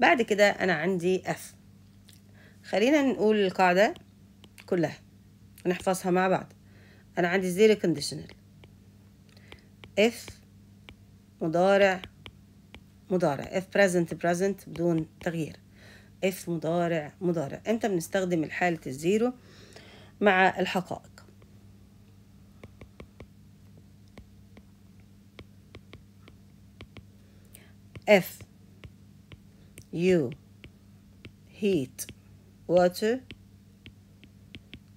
بعد كده انا عندي اف خلينا نقول القاعده كلها نحفظها مع بعض انا عندي زيرو كونديشنال اف مضارع مضارع اف present present بدون تغيير اف مضارع مضارع امتى بنستخدم الحالة الزيرو مع الحقائق اف you heat water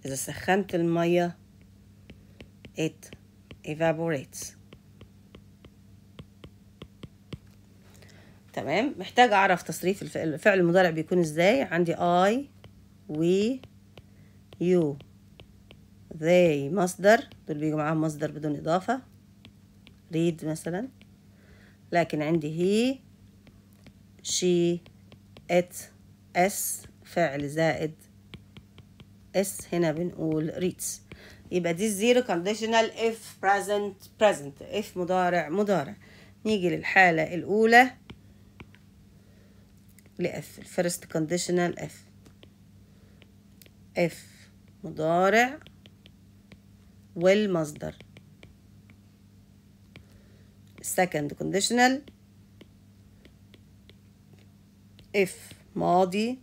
إذا سخنت المية it evaporates تمام محتاج اعرف تصريف الفعل المضارع بيكون ازاي عندي I we you they مصدر دول بيجوا معاهم مصدر بدون اضافه read مثلا لكن عندي he she it s فعل زائد اس هنا بنقول reads يبقى دي الزيرو كونديشنال if present present if مضارع مضارع نيجي للحالة الأولى لإف الفيرست كونديشنال إف إف مضارع والمصدر second conditional if ماضي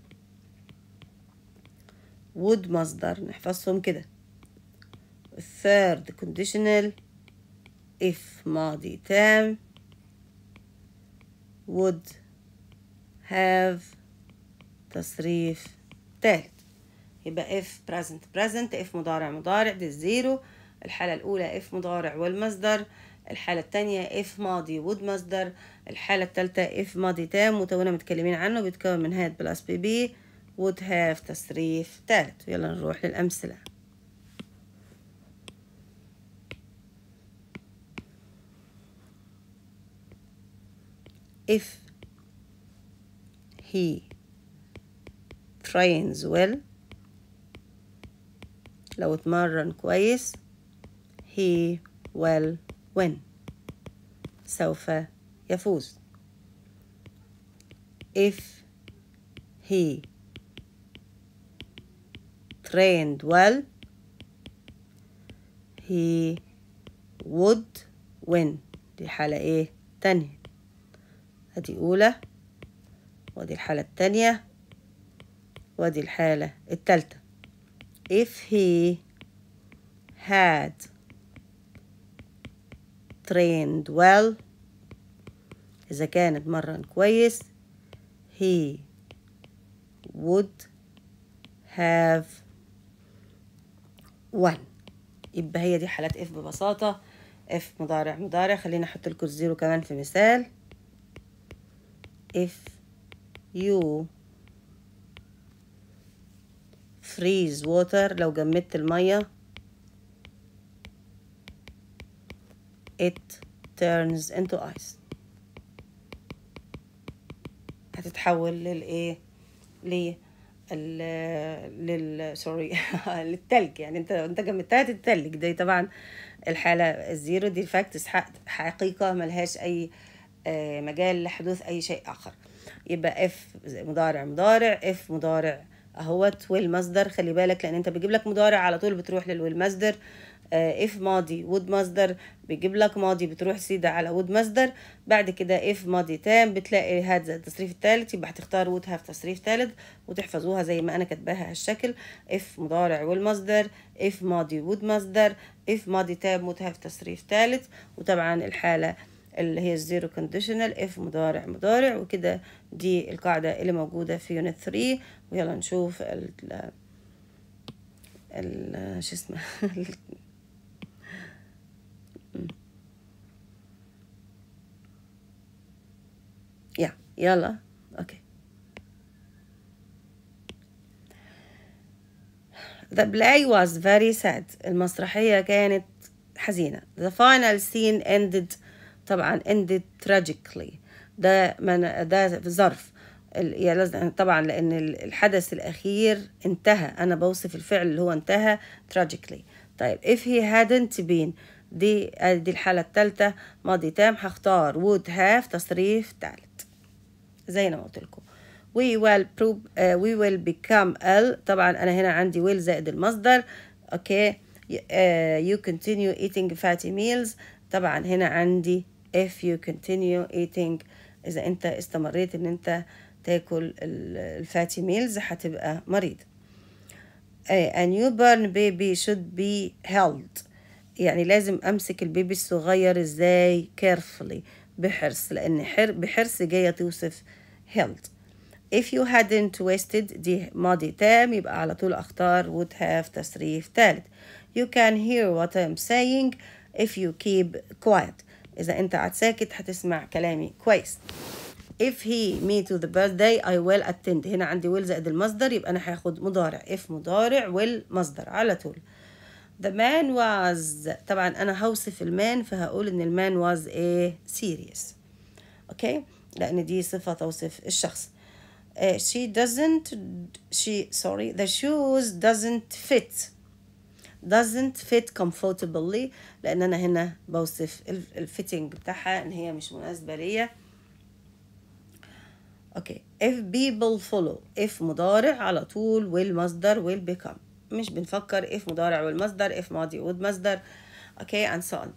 would مصدر نحفظهم كده third conditional if ماضي تام would have تصريف تالت يبقى if present present if مضارع مضارع دي الزيرو الحالة الأولى if مضارع والمصدر الحالة التانية if ماضي would مصدر الحالة التالتة if ماضي تام وتونا متكلمين عنه بيتكون من had بلس بي بي would have تصريف تالت يلا نروح للأمثلة if he trains well لو اتمرن كويس he will win سوف يفوز if he trained well he would win دي حالة ايه تانية ادي اولى وادي الحالة التانية وادي الحالة التالتة if he had trained well إذا كان اتمرن كويس he would have won يبقى هي دي حالات اف ببساطة اف مضارع مضارع خليني احط لكم الزيرو كمان في مثال if يو فريز ووتر لو جمدت المية it turns into ice هتتحول للايه لل لل سوري للتلج يعني انت انت جمدتها تتلج دي طبعا الحاله الزيرو دي فاكتس حقيقه ملهاش اي آه، مجال لحدوث اي شيء اخر يبقى اف مضارع مضارع اف مضارع اهوت والمصدر خلي بالك لان انت بيجيب لك مضارع على طول بتروح للوالمصدر اف آه، ماضي وود مصدر بيجيب لك ماضي بتروح سيدة على وود مصدر بعد كده اف ماضي تام بتلاقي هذا التصريف الثالث يبقى هتختار وود هاف تصريف ثالث وتحفظوها زي ما انا كاتباها هالشكل اف مضارع والمصدر اف ماضي وود مصدر اف ماضي تام وود هاف تصريف ثالث وطبعا الحاله اللي هي الزيرو كونديشنال اف مضارع مضارع وكده دي القاعدة اللي موجودة في يونت 3 ويلا نشوف ال ال شو اسمه يا يلا اوكي The play was very sad. المسرحية كانت حزينة. The final scene ended طبعا ended tragically ده من ده ظرف يعني طبعا لان الحدث الاخير انتهى انا بوصف الفعل اللي هو انتهى tragically طيب if he hadn't been دي دي الحالة الثالثة ماضي تام هختار would have تصريف ثالث زي ما قلت لكم we will prove uh, we will become L طبعا أنا هنا عندي will زائد المصدر اوكي okay. uh, you continue eating fatty meals طبعا هنا عندي if you continue eating إذا أنت استمريت إن أنت تاكل الفاتي ميلز هتبقى مريض a newborn baby should be held يعني لازم أمسك البيبي الصغير إزاي carefully بحرص لأن حر بحرص جاية توصف held if you hadn't wasted دي ماضي تام يبقى على طول أختار would have تصريف تالت you can hear what I'm saying if you keep quiet إذا أنت قاعد ساكت هتسمع كلامي كويس if he me to the birthday I will attend هنا عندي will زائد المصدر يبقى أنا هاخد مضارع if مضارع will مصدر على طول the man was طبعا أنا هوصف المان فهقول إن المان was a serious أوكي okay? لأن دي صفة توصف الشخص uh, she doesn't she sorry the shoes doesn't fit doesn't fit comfortably لان انا هنا بوصف الفيتنج بتاعها ان هي مش مناسبه ليا اوكي if people follow if مضارع على طول والمصدر will become مش بنفكر if مضارع والمصدر if ماضي والمصدر اوكي okay, and so on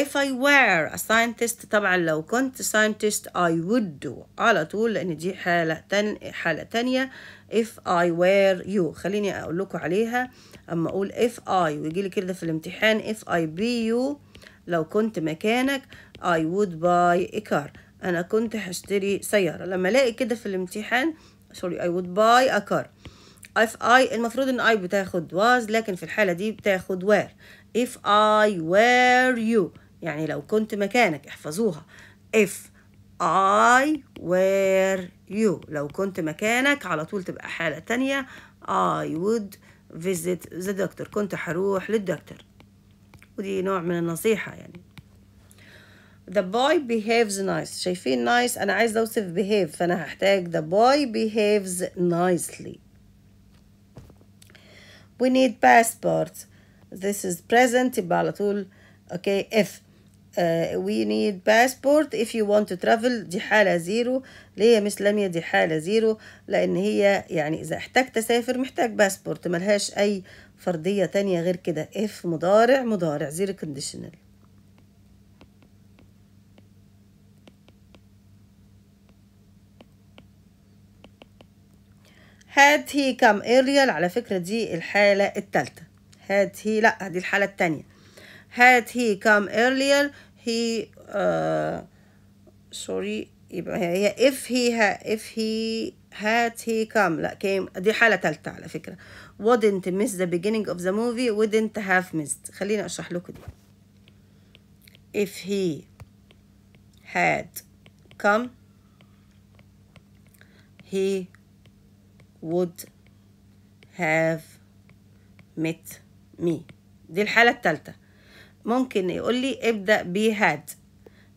if I were a scientist طبعا لو كنت scientist I would do على طول لأن دي حالة تن حالة تانية if I were you خليني أقول لكم عليها أما أقول if I ويجي لي كده في الامتحان if I be you لو كنت مكانك I would buy a car أنا كنت هشتري سيارة لما ألاقي كده في الامتحان sorry I would buy a car if I المفروض إن I بتاخد was لكن في الحالة دي بتاخد were if I were you يعني لو كنت مكانك احفظوها if I were you لو كنت مكانك على طول تبقى حالة تانية I would visit the doctor كنت حروح للدكتور ودي نوع من النصيحة يعني the boy behaves nice شايفين nice أنا عايز أوصف behave فأنا هحتاج the boy behaves nicely we need passports this is present يبقى على طول أوكي okay if وي نيد باسبورت اف يو وانت تو ترافل دي حالة زيرو ليه مس لميا دي حالة زيرو لأن هي يعني إذا احتاج تسافر محتاج باسبورت ملهاش أي فرضية تانية غير كده اف مضارع مضارع زيرو كونديشنال had he come earlier على فكرة دي الحالة التالتة had he لا دي الحالة التانية had he come earlier he uh, sorry يبقى هي if he had if he had he come لا came دي حالة تالتة على فكرة wouldn't miss the beginning of the movie wouldn't have missed خليني أشرح لكم دي if he had come he would have met me دي الحالة التالتة ممكن يقول لي ابدأ بهاد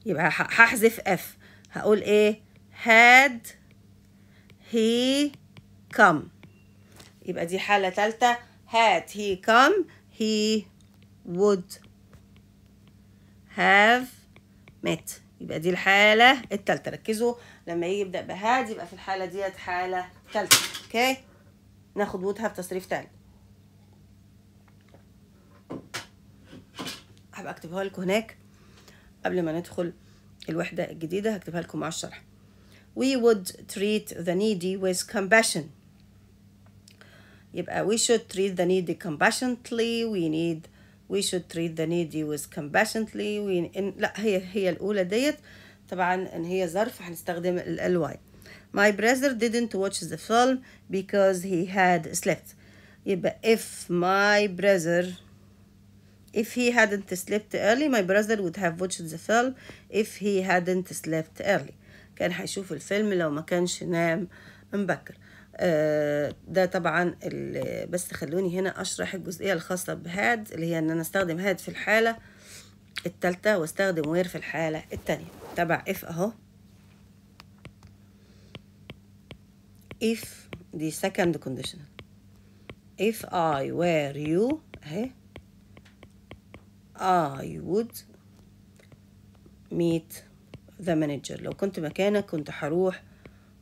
يبقى هحذف اف هقول ايه had he come يبقى دي حالة ثالثة had he come he would have met يبقى دي الحالة الثالثة ركزوا لما يجي يبدأ بهاد يبقى في الحالة ديت حالة ثالثة اوكي ناخد would have تصريف ثاني هبقى اكتبها لكم هناك قبل ما ندخل الوحدة الجديدة هكتبها لكم مع الشرح we would treat the needy with compassion يبقى we should treat the needy compassionately we need we should treat the needy with compassionately we in, لا هي هي الأولى ديت طبعا ان هي ظرف هنستخدم ال ly my brother didn't watch the film because he had slept يبقى if my brother If he hadn't slept early my brother would have watched the film if he hadn't slept early كان هيشوف الفيلم لو ما كانش نام مبكر آه، ده طبعا بس خلوني هنا اشرح الجزئيه الخاصه بهاد اللي هي ان انا استخدم هاد في الحاله التالتة واستخدم وير في الحاله التانية تبع if اهو if دي second conditional if I were you اهي I would meet the manager لو كنت مكانك كنت هروح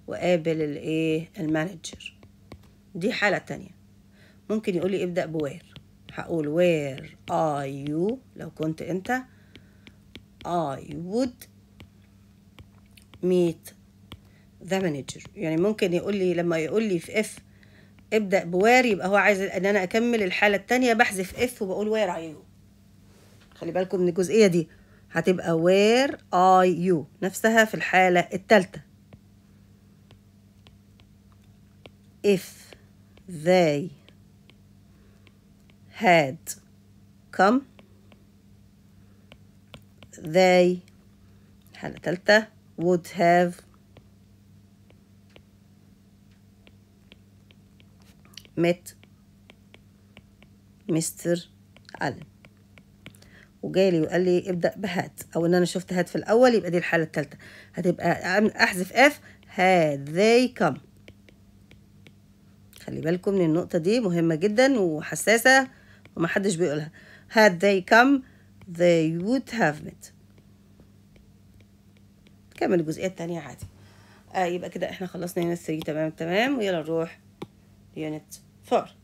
وقابل الايه المانجر دي حالة تانية ممكن يقولي ابدأ بوير هقول وير are you لو كنت انت I would meet the manager يعني ممكن يقولي لما يقولي في اف ابدأ بوير يبقى هو عايز ان انا اكمل الحالة التانية بحذف اف وبقول وير are you خلي بالكم من الجزئية دي هتبقى where اي you نفسها في الحالة التالتة if they had come they الحالة التالتة would have met Mr. Allen وجالي وقال لي ابدا بهات او ان انا شفت هات في الاول يبقى دي الحاله الثالثه هتبقى احذف اف هات ذي كم خلي بالكم من النقطه دي مهمه جدا وحساسه ومحدش بيقولها هات ذي كم ذي وود هاف ميت كمل الجزئيه الثانيه عادي آه يبقى كده احنا خلصنا يونت 3 تمام تمام ويلا نروح يونت 4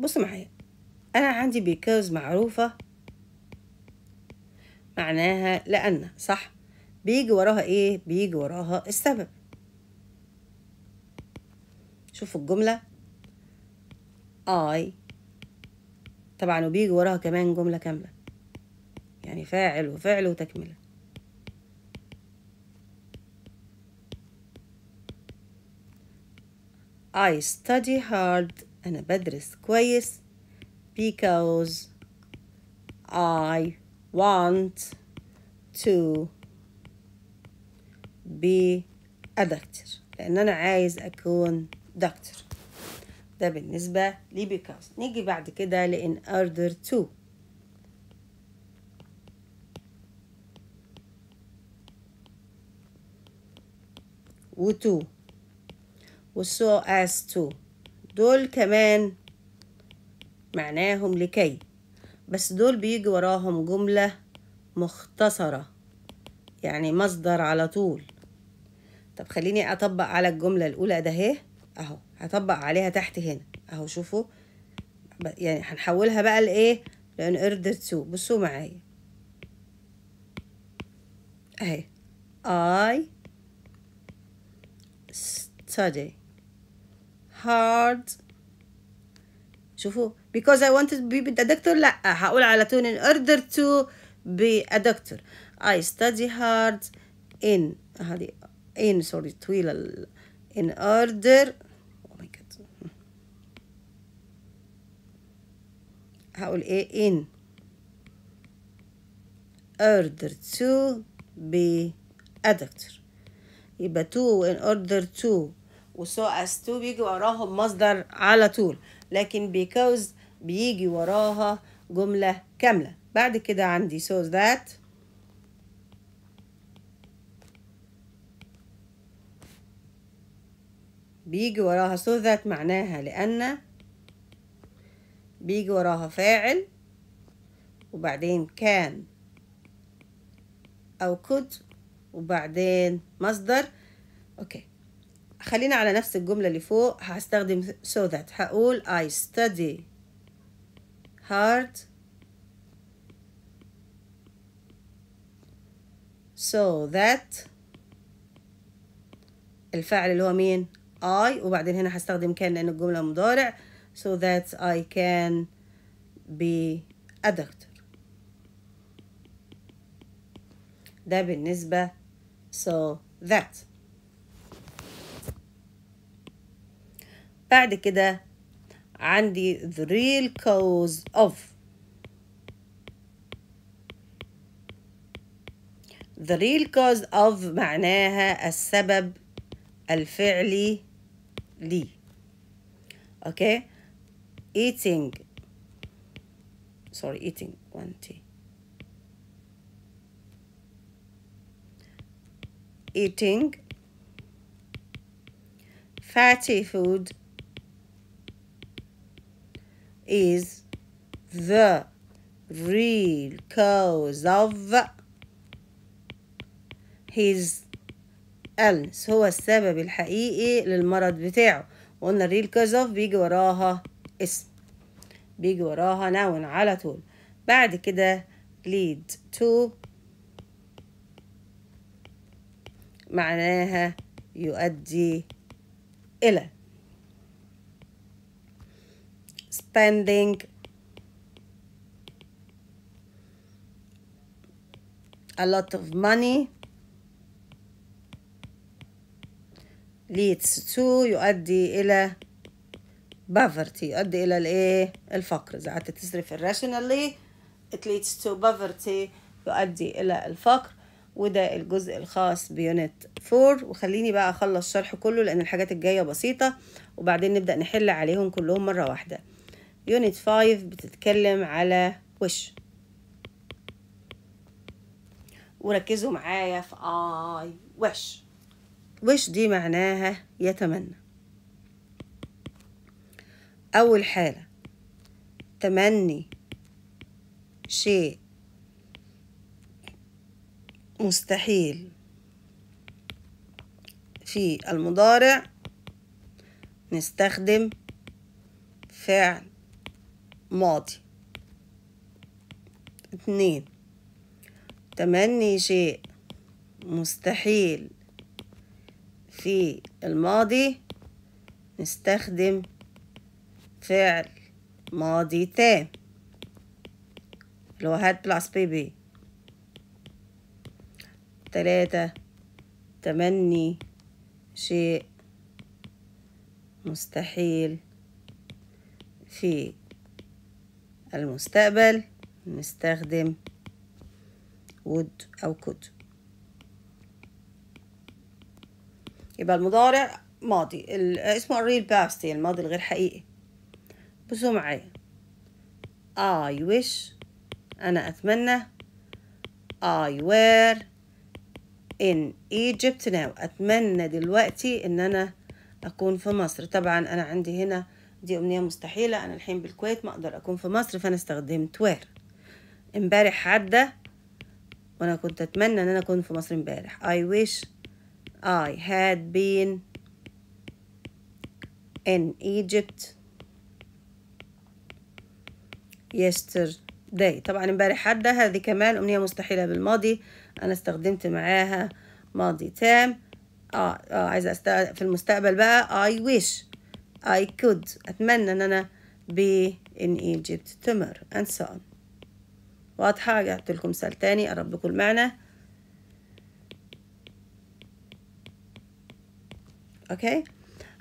بص معايا أنا عندي بيكوز معروفة معناها لأن صح بيجي وراها إيه؟ بيجي وراها السبب شوفوا الجملة I طبعا وبيجي وراها كمان جملة كاملة يعني فاعل وفعل وتكملة I study hard أنا بدرس كويس because I want to be a doctor لأن أنا عايز أكون دكتور ده بالنسبة لي because نيجي بعد كده لإن order to و to و so as to دول كمان معناهم لكي بس دول بيجي وراهم جملة مختصرة يعني مصدر على طول طب خليني أطبق على الجملة الأولى ده هي أهو هطبق عليها تحت هنا أهو شوفوا يعني هنحولها بقى لإيه لأن أردر تو بصوا معايا أهي I study hard شوفوا because I wanted to be a doctor لا هقول على طول in order to be a doctor I study hard in هذه in sorry طويلة in order oh my god هقول ايه in order to be a doctor يبقى to in order to وسو اس تو بيجي وراهم مصدر على طول لكن because بيجي وراها جملة كاملة بعد كده عندي so that بيجي وراها so that معناها لأن بيجي وراها فاعل وبعدين كان أو كود وبعدين مصدر أوكي خلينا على نفس الجملة اللي فوق هستخدم so that هقول I study hard so that الفاعل اللي هو مين I وبعدين هنا هستخدم can لأن الجملة مضارع so that I can be a doctor ده بالنسبة so that بعد كده عندي the real cause of the real cause of معناها السبب الفعلي لي okay eating sorry eating one tea eating fatty food is the real cause of his illness هو السبب الحقيقي للمرض بتاعه وقلنا real cause of بيجي وراها اسم بيجي وراها نون على طول بعد كده lead to معناها يؤدي إلى spending a lot of money leads to يؤدي إلى poverty يؤدي إلى الإيه؟ الفقر إذا قعدت تصرف irrationally it leads to poverty يؤدي إلى الفقر وده الجزء الخاص بيونت 4 وخليني بقى أخلص شرح كله لأن الحاجات الجاية بسيطة وبعدين نبدأ نحل عليهم كلهم مرة واحدة يونت فايف بتتكلم على وش وركزوا معايا في آي وش وش دي معناها يتمنى أول حالة تمني شيء مستحيل في المضارع نستخدم فعل ماضي اتنين تمني شيء مستحيل في الماضي نستخدم فعل ماضي تام اللي هو هاد بلاس بي بي تلاتة تمني شيء مستحيل في المستقبل نستخدم would أو could يبقى المضارع ماضي اسمه الريل past يعني الماضي الغير حقيقي بصوا معايا I wish أنا أتمنى I were in Egypt now أتمنى دلوقتي إن أنا أكون في مصر طبعا أنا عندي هنا دي امنيه مستحيله انا الحين بالكويت ما اقدر اكون في مصر فانا استخدمت وير امبارح عدى وانا كنت اتمنى ان انا اكون في مصر امبارح I wish I had been in Egypt yesterday طبعا امبارح عدى هذه كمان امنية مستحيلة بالماضي انا استخدمت معاها ماضي تام اه, آه عايزة في المستقبل بقى I wish I could أتمنى أن أنا be in Egypt tomorrow and so on واضحة جعلت لكم مثال تاني أقرب المعنى أوكي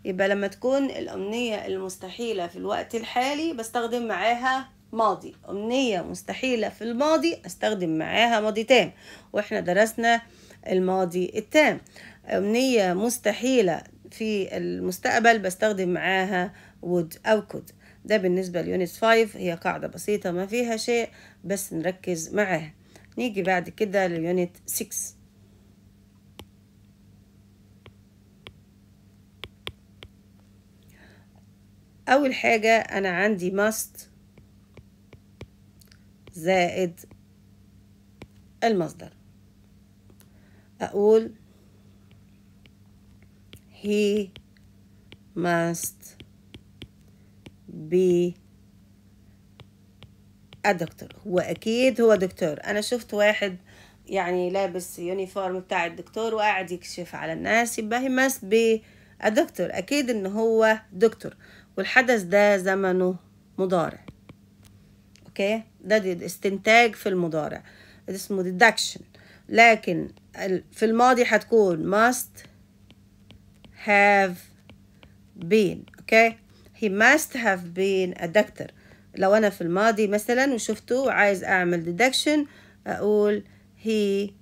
يبقى لما تكون الأمنية المستحيلة في الوقت الحالي بستخدم معاها ماضي أمنية مستحيلة في الماضي أستخدم معاها ماضي تام وإحنا درسنا الماضي التام أمنية مستحيلة في المستقبل بستخدم معاها would أو could ده بالنسبة ليونت 5 هي قاعدة بسيطة ما فيها شيء بس نركز معاها نيجي بعد كده ليونت 6 أول حاجة أنا عندي must زائد المصدر أقول he must be a doctor هو أكيد هو دكتور أنا شفت واحد يعني لابس يونيفورم بتاع الدكتور وقاعد يكشف على الناس يبقى he must be a doctor أكيد إن هو دكتور والحدث ده زمنه مضارع أوكي ده دي استنتاج في المضارع اسمه deduction لكن في الماضي هتكون must have been okay he must have been a doctor لو أنا في الماضي مثلا وشفته وعايز أعمل deduction أقول he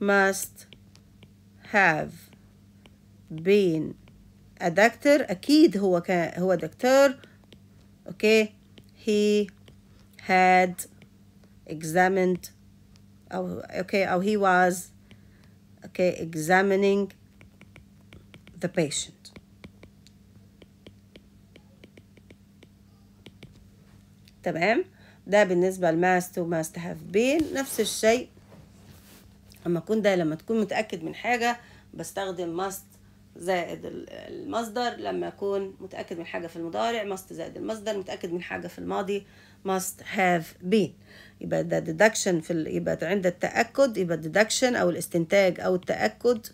must have been a doctor أكيد هو كان هو دكتور okay he had examined okay أو he was okay examining the patient. تمام ده بالنسبة لماست وماست هاف بين نفس الشيء اما اكون ده لما تكون متأكد من حاجة بستخدم ماست زائد المصدر لما اكون متأكد من حاجة في المضارع ماست زائد المصدر متأكد من حاجة في الماضي must have been يبقى ده deduction في ال... يبقى عند التأكد يبقى deduction أو الاستنتاج أو التأكد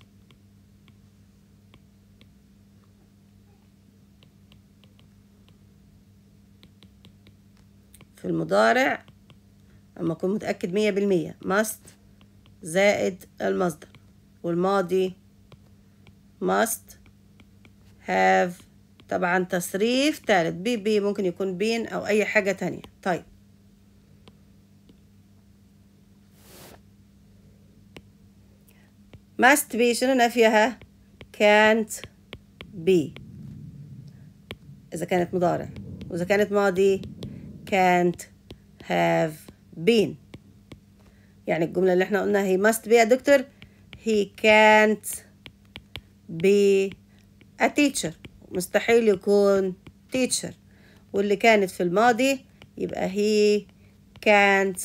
المضارع أما أكون متأكد مية بالمية must زائد المصدر والماضي must have طبعا تصريف تالت بي بي ممكن يكون بين أو أي حاجة تانية طيب must be شنو نفيها can't be إذا كانت مضارع وإذا كانت ماضي can't have been يعني الجملة اللي احنا قلناها he must be a doctor he can't be a teacher مستحيل يكون teacher واللي كانت في الماضي يبقى he can't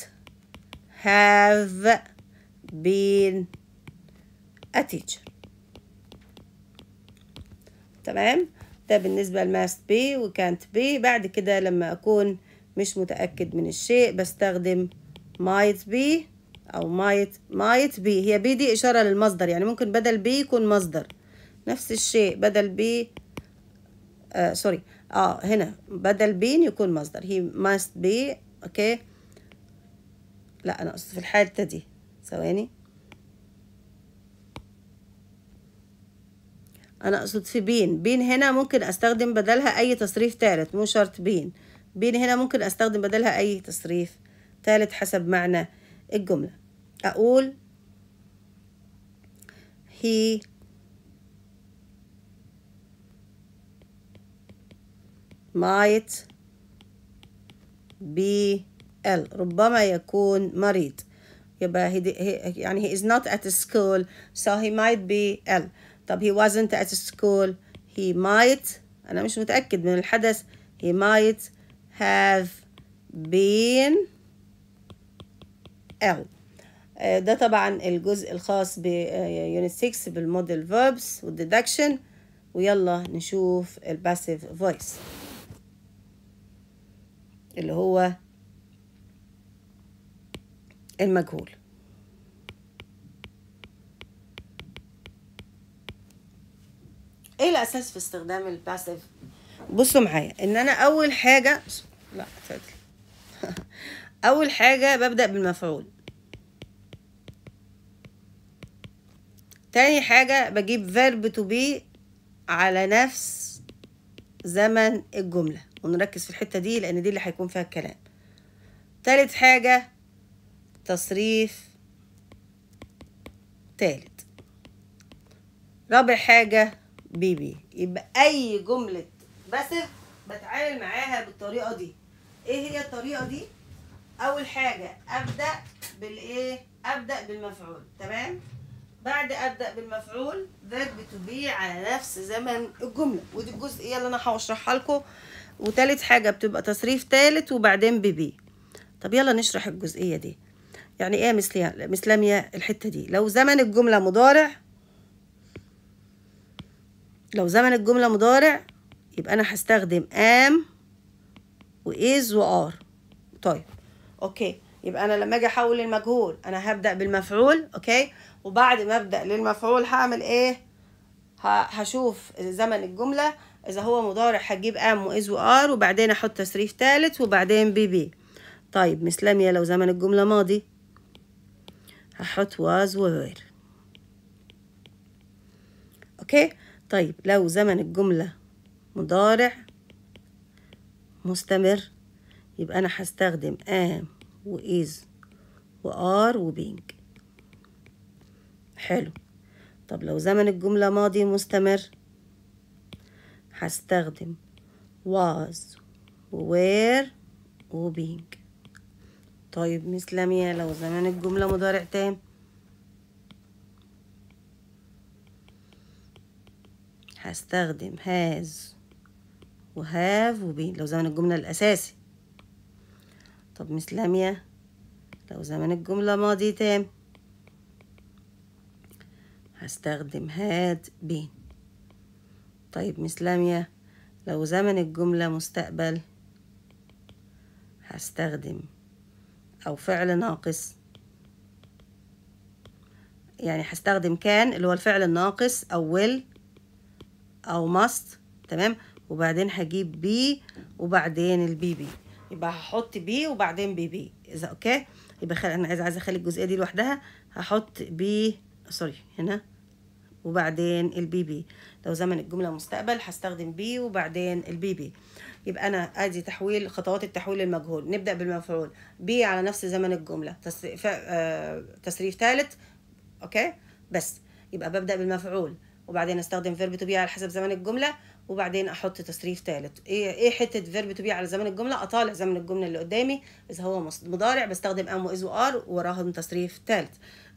have been a teacher تمام ده بالنسبة لماست بي وكانت بي بعد كده لما أكون مش متأكد من الشيء بستخدم might be أو might might be هي be دي إشارة للمصدر يعني ممكن بدل be يكون مصدر نفس الشيء بدل be سوري آه،, اه هنا بدل بين يكون مصدر هي must be اوكي لا انا اقصد في الحالة دي ثواني انا اقصد في بين بين هنا ممكن استخدم بدلها اي تصريف ثالث مو شرط بين بين هنا ممكن أستخدم بدلها أي تصريف ثالث حسب معنى الجملة أقول he might be ill ربما يكون مريض يبقى he, he, يعني he is not at school so he might be ill طب he wasn't at school he might أنا مش متأكد من الحدث he might have been ill آه، ده طبعا الجزء الخاص ب بيونت آه، 6 بالموديل فيربس والديدكشن ويلا نشوف الباسيف فويس اللي هو المجهول ايه الاساس في استخدام الباسيف بصوا معايا ان انا اول حاجه لا اول حاجه ببدا بالمفعول تاني حاجه بجيب فيرب تو بي على نفس زمن الجمله ونركز في الحته دي لان دي اللي هيكون فيها الكلام تالت حاجه تصريف تالت رابع حاجه بيبي يبقى اي جمله باسف بتعامل معاها بالطريقه دي ايه هي الطريقه دي اول حاجه ابدا بالايه ابدا بالمفعول تمام بعد ابدا بالمفعول ذات بتبيع على نفس زمن الجمله ودي الجزئيه اللي انا هشرحها لكم وتالت حاجه بتبقى تصريف تالت وبعدين ببي طب يلا نشرح الجزئيه دي يعني ايه مثلية مثلامية الحته دي لو زمن الجمله مضارع لو زمن الجمله مضارع يبقى انا هستخدم ام واز وار طيب اوكي يبقى انا لما اجي احول المجهول انا هبدا بالمفعول اوكي وبعد ما ابدا للمفعول هعمل ايه هشوف زمن الجمله اذا هو مضارع هجيب ام واز وار وبعدين احط تصريف ثالث وبعدين بي بي طيب مسلميه لو زمن الجمله ماضي هحط واز وير اوكي طيب لو زمن الجمله مضارع مستمر يبقى أنا هستخدم ام وايز وار وبينج حلو طب لو زمن الجملة ماضي مستمر هستخدم واز وير وبينج طيب مس لميا لو زمن الجملة مضارع تام هستخدم هاز وهاف وبين لو زمن الجملة الأساسي طب مثل لاميا لو زمن الجملة ماضي تام هستخدم هاد بين طيب مثل لاميا لو زمن الجملة مستقبل هستخدم أو فعل ناقص يعني هستخدم كان اللي هو الفعل الناقص أو will أو must تمام وبعدين هجيب بي وبعدين البي بي يبقى هحط بي وبعدين بي بي اذا اوكي يبقى خل... انا عايزه عايزه اخلي الجزئيه دي لوحدها هحط بي سوري هنا وبعدين البي بي لو زمن الجمله مستقبل هستخدم بي وبعدين البي بي يبقى انا ادي تحويل خطوات التحويل للمجهول نبدا بالمفعول بي على نفس زمن الجمله تصريف, آه... تسريف ثالث اوكي بس يبقى ببدا بالمفعول وبعدين استخدم فيرب تو بي على حسب زمن الجمله وبعدين احط تصريف ثالث ايه ايه حته فيرب تو بي على زمن الجمله اطالع زمن الجمله اللي قدامي اذا هو مضارع بستخدم ام واز وار وراهم تصريف ثالث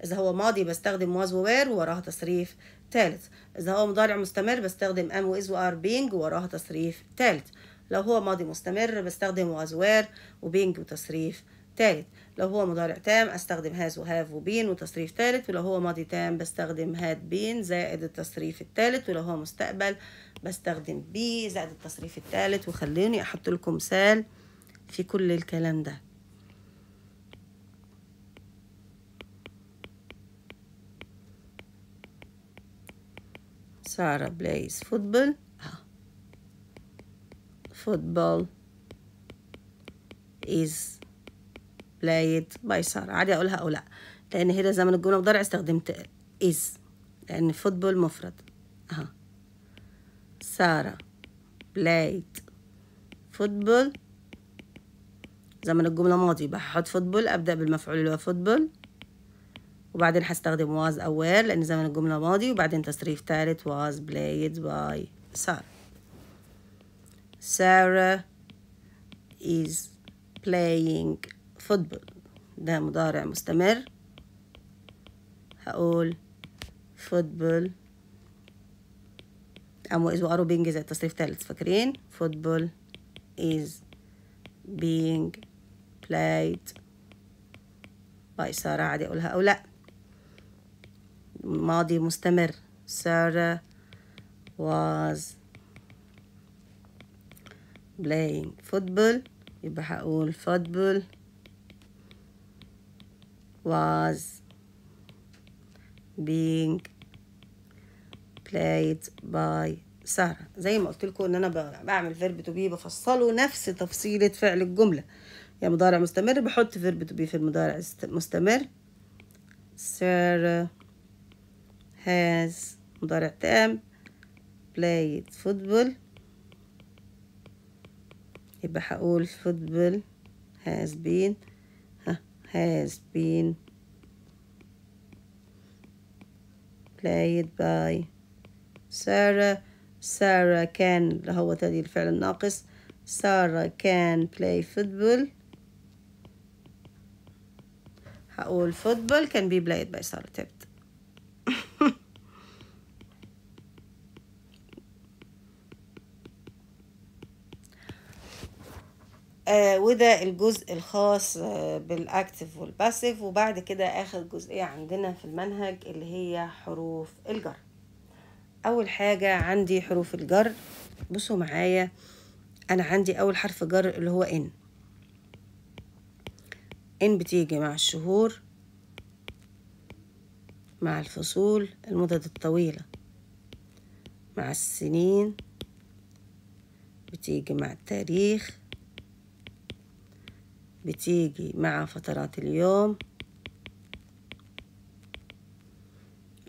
اذا هو ماضي بستخدم واز وير وراها تصريف ثالث اذا هو مضارع مستمر بستخدم ام واز وار بينج وراها تصريف ثالث لو هو ماضي مستمر بستخدم واز وير وبينج وتصريف ثالث لو هو مضارع تام استخدم هاز وهاف وبين وتصريف ثالث ولو هو ماضي تام بستخدم هاد بين زائد التصريف الثالث ولو هو مستقبل بستخدم بي زائد التصريف الثالث وخلوني احط لكم مثال في كل الكلام ده سارة بلايز فوتبول فوتبول is played by سارة عادي اقولها او لا لان هنا زمن الجمله مضارع استخدمت is لان فوتبول مفرد سارة بلايد فوتبول زمن الجملة ماضي بحط فوتبول أبدأ بالمفعول اللي هو فوتبول وبعدين هستخدم واز أوير لأن زمن الجملة ماضي وبعدين تصريف تالت واز بلايد باي سارة سارة is playing football ده مضارع مستمر هقول football ام إز وأرو بينج زي التصريف الثالث فاكرين فوتبول إز بينج بلايد باي سارة عادي أقولها أو لأ ماضي مستمر سارة واز بلاينج فوتبول يبقى هقول فوتبول واز بينج played by سارة زي ما قلت لكم ان انا بعمل فيرب تو بي بفصله نفس تفصيلة فعل الجملة يا يعني مضارع مستمر بحط فيرب تو بي في المضارع المستمر سارة هاز مضارع تام played فوتبول يبقى هقول فوتبول has been ها has been played by سارة سارة كان اللي هو تالي الفعل الناقص سارة كان بلاي فوتبول هقول فوتبول كان بي بلايد باي سارة تبت آه وده الجزء الخاص آه بالاكتف والباسيف وبعد كده اخر جزئيه عندنا في المنهج اللي هي حروف الجر اول حاجة عندي حروف الجر بصوا معايا انا عندي اول حرف جر اللي هو ان ان بتيجي مع الشهور مع الفصول المدد الطويلة مع السنين بتيجي مع التاريخ بتيجي مع فترات اليوم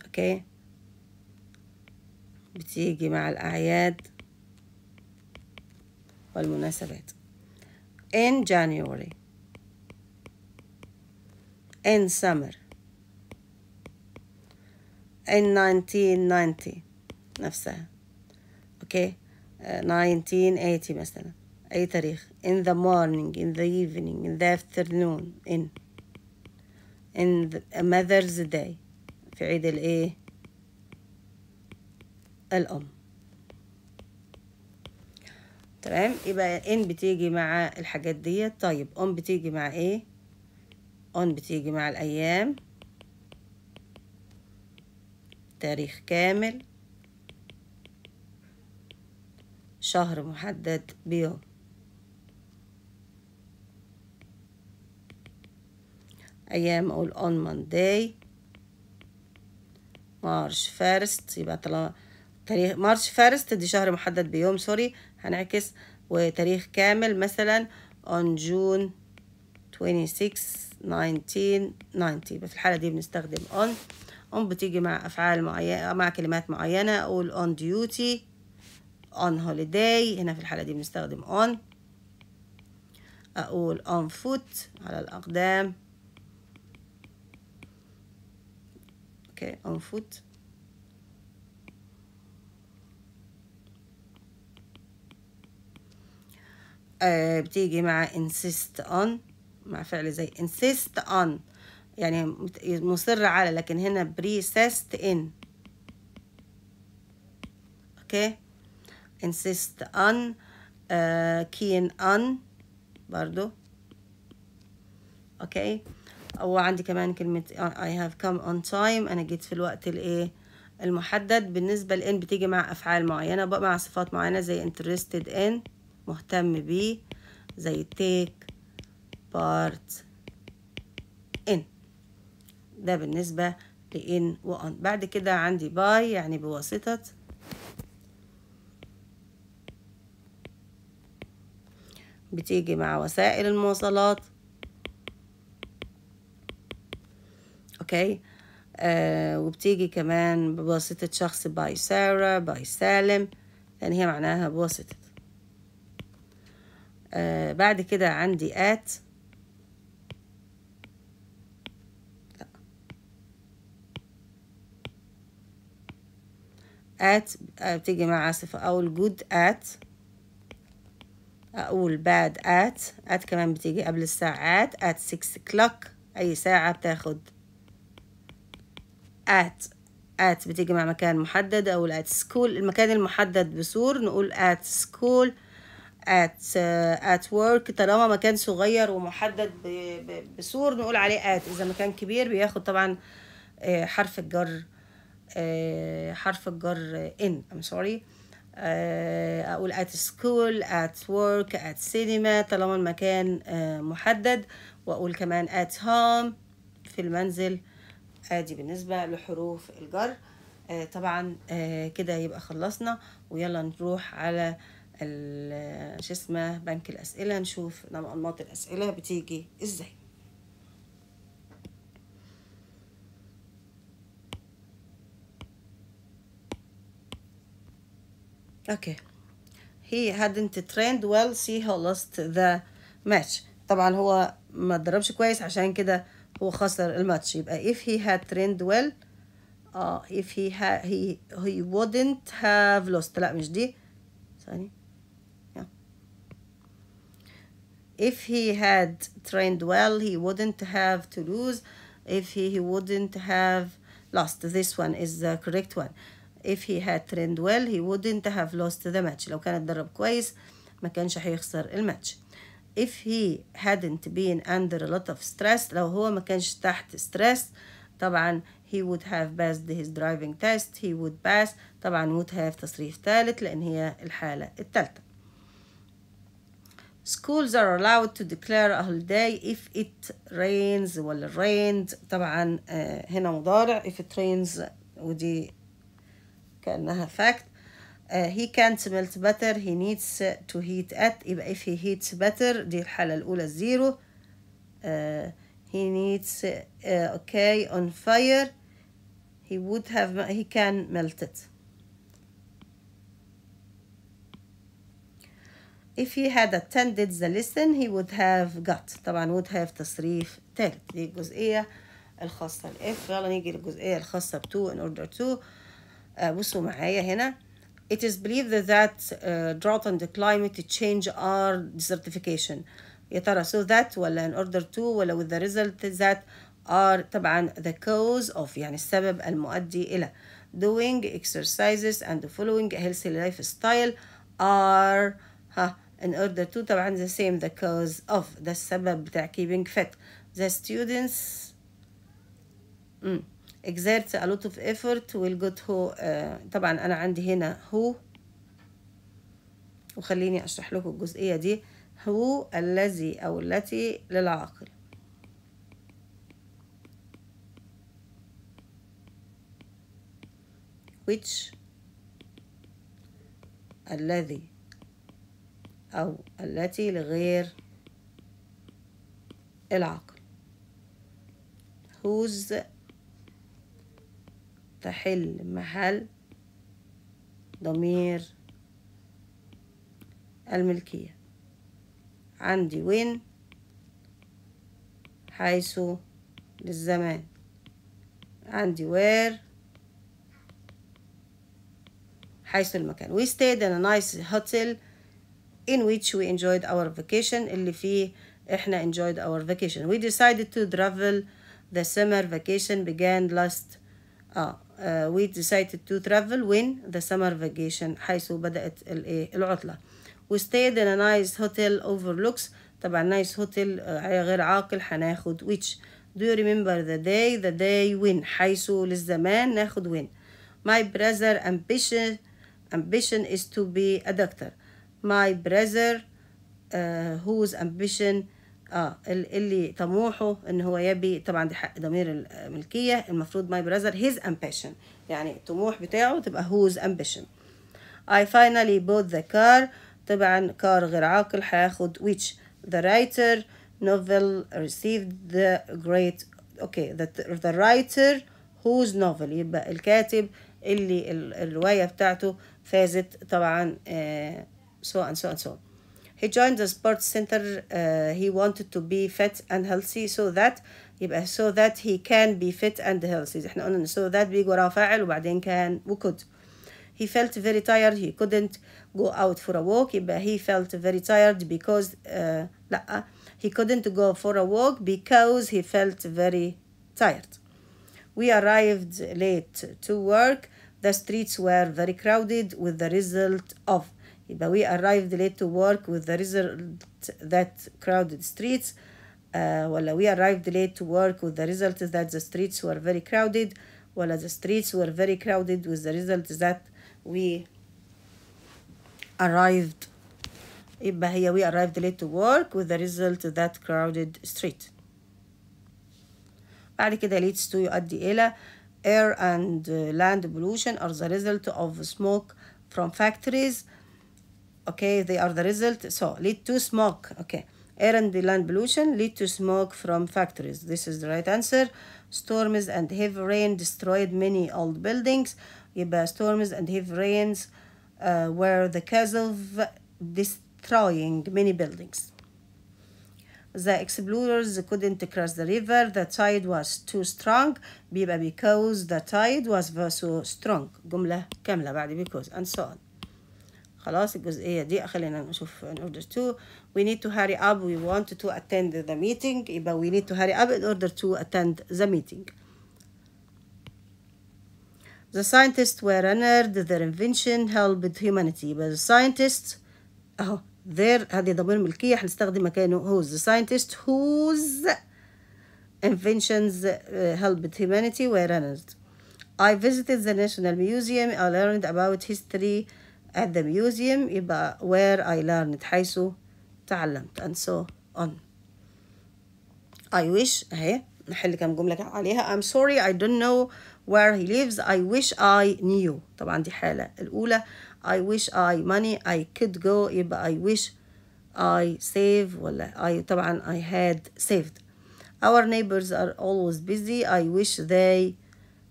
اوكي بتيجي مع الأعياد والمناسبات in January in summer in 1990 نفسها اوكي okay. uh, 1980 مثلا اي تاريخ in the morning in the evening in the afternoon in in the Mother's Day في عيد الايه الأم تمام يبقى ان بتيجي مع الحاجات ديت طيب أم بتيجي مع ايه اون بتيجي مع الايام تاريخ كامل شهر محدد بيوم ايام اقول on monday مارش فيرست يبقى طالما تاريخ مارش فيرست دي شهر محدد بيوم سوري هنعكس وتاريخ كامل مثلا on June 26 1990 في الحالة دي بنستخدم on on بتيجي مع أفعال معينة مع كلمات معينة أقول on duty on holiday هنا في الحالة دي بنستخدم on أقول on foot على الأقدام اوكي okay, on foot آه، بتيجي مع insist on مع فعل زي insist on يعني مصر على لكن هنا persist in اوكي insist on آه، keen on برضو اوكي وعندي كمان كلمة I have come on time أنا جيت في الوقت الإيه المحدد بالنسبة لإن بتيجي مع أفعال معينة بقى مع صفات معينة زي interested in مهتم بيه زي take part in ده بالنسبة لإن وأن بعد كده عندي باي يعني بواسطة بتيجي مع وسائل المواصلات اوكي آه وبتيجي كمان بواسطة شخص باي سارة باي سالم لأن هي معناها بواسطة آه، بعد كده عندي ات ات آه، بتيجي مع صفة أقول جود ات أقول باد ات ات كمان بتيجي قبل الساعات ات 6 كلوك أي ساعة بتاخد ات ات بتيجي مع مكان محدد أقول ات سكول المكان المحدد بسور نقول ات سكول at uh, at work طالما مكان صغير ومحدد بسور نقول عليه at اذا مكان كبير بياخد طبعا uh, حرف الجر uh, حرف الجر in I'm sorry اقول at school at work at cinema طالما المكان محدد واقول كمان at home في المنزل ادي بالنسبه لحروف الجر طبعا كده يبقى خلصنا ويلا نروح على شو اسمه بنك الاسئله نشوف انماط الاسئله بتيجي ازاي اوكي هي hadn't trained well see how lost the match طبعا هو ما اتدربش كويس عشان كده هو خسر الماتش يبقى if he had trained well اه uh, if he هي he he wouldn't have lost لا مش دي ثاني if he had trained well he wouldn't have to lose if he, he wouldn't have lost this one is the correct one if he had trained well he wouldn't have lost the match لو كان اتدرب كويس ما كانش هيخسر الماتش if he hadn't been under a lot of stress لو هو ما كانش تحت stress طبعا he would have passed his driving test he would pass طبعا would have تصريف ثالث لان هي الحالة الثالثة schools are allowed to declare a holiday if it rains Well, rained طبعا هنا مضارع if it rains ودي كأنها fact Uh, he can't melt butter he needs to heat at يبقى if he heats butter دي الحالة الأولى zero. uh, he needs uh, okay on fire he would have he can melt it if he had attended the lesson he would have got طبعا would have تصريف ثالث دي الجزئية الخاصة F. يلا نيجي للجزئية الخاصة ب 2 in order to بصوا معايا هنا It is believed that uh, drought and climate change are desertification يا ترى so that ولا in order to ولا with the result that are طبعا the cause of يعني السبب المؤدي إلى doing exercises and following a healthy lifestyle are ها in order to طبعا the same the cause of ده السبب بتاع keeping fit the students mm. exert a lot of effort will go to uh, طبعا أنا عندي هنا who وخليني أشرح لكم الجزئية دي هو الذي أو التي للعاقل which الذي أو التي لغير العقل whose تحل محل ضمير الملكية عندي وين حيث للزمان عندي where حيث المكان we stayed in a nice hotel in which we enjoyed our vacation اللي فيه احنا enjoyed our vacation we decided to travel the summer vacation began last اه uh, uh, we decided to travel when the summer vacation حيث بدأت الايه العطلة we stayed in a nice hotel overlooks طبعا nice hotel غير عاقل حناخد. which do you remember the day the day when حيث للزمان ناخد when my brother ambition ambition is to be a doctor my brother uh, whose ambition اه اللي طموحه ان هو يبي طبعا دي حق ضمير الملكيه المفروض my brother his ambition يعني الطموح بتاعه تبقى whose ambition I finally bought the car طبعا كار غير عاقل هياخد which the writer novel received the great okay the, the writer whose novel يبقى الكاتب اللي الرواية بتاعته فازت طبعا آه so and so and so he joined the sports center uh, he wanted to be fit and healthy so that so that he can be fit and healthy so that we وراه فاعل وبعدين can we could he felt very tired he couldn't go out for a walk he felt very tired because uh, لا he couldn't go for a walk because he felt very tired we arrived late to work the streets were very crowded with the result of but we arrived late to work with the result that crowded streets uh, we arrived late to work with the result that the streets were very crowded Well, the streets were very crowded with the result that we arrived يبقى هي we arrived late to work with the result that crowded street بعد كده leads to يؤدي إلى air and uh, land pollution are the result of smoke from factories okay they are the result so lead to smoke okay air and land pollution lead to smoke from factories this is the right answer storms and heavy rain destroyed many old buildings يبقى uh, storms and heavy rains uh, were the cause of destroying many buildings the explorers couldn't cross the river the tide was too strong because the tide was so strong جملة كاملة بعد because and so on خلاص الجزئية دي خلينا نشوف in order to we need to hurry up we want to attend the meeting يبقى we need to hurry up in order to attend the meeting The scientists were honored their invention helped humanity يبقى the scientists اهو their هذه ضمير ملكية هنستخدم مكانه who's the scientists whose inventions helped humanity were honored I visited the National Museum I learned about history at the museum where I learned حيث تعلمت and so on I wish اهي نحل كام جملة عليها I'm sorry I don't know where he lives I wish I knew طبعا دي حالة الأولى I wish I money I could go يبقى I wish I save ولا I طبعا I had saved our neighbors are always busy I wish they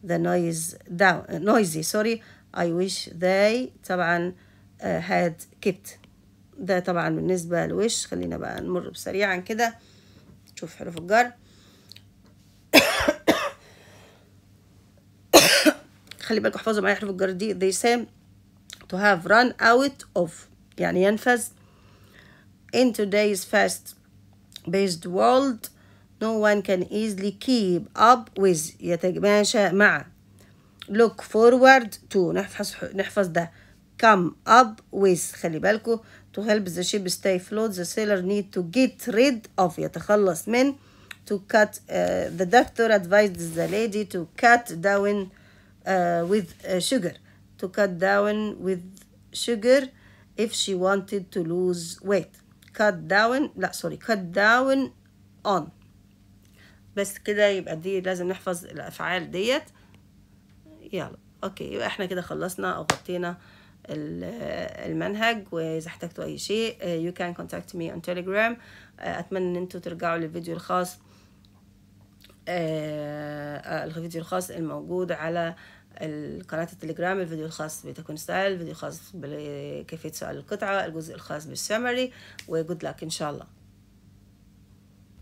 the noise down noisy sorry I wish they طبعا آه، had kept ده طبعا بالنسبة لوش خلينا بقى نمر بسريعا كده نشوف حروف الجر خلي بالك احفظوا معايا حروف الجر دي they say to have run out of يعني ينفذ in today's fast based world no one can easily keep up with يتماشى مع look forward to نحفظ نحفظ ده come up with خلي بالكو to help the ship stay float the sailor need to get rid of يتخلص من to cut uh, the doctor advised the lady to cut down uh, with uh, sugar to cut down with sugar if she wanted to lose weight cut down لا sorry cut down on بس كده يبقى دي لازم نحفظ الافعال ديت يلا اوكي يبقى احنا كده خلصنا او غطينا المنهج واذا احتجتوا اي شيء آه، you can contact me on telegram آه، اتمنى ان انتوا ترجعوا للفيديو الخاص آه، الفيديو الخاص الموجود على قناة التليجرام الفيديو الخاص بتكون ستايل الفيديو الخاص بكيفية سؤال القطعة الجزء الخاص بالسمري وجود لك إن شاء الله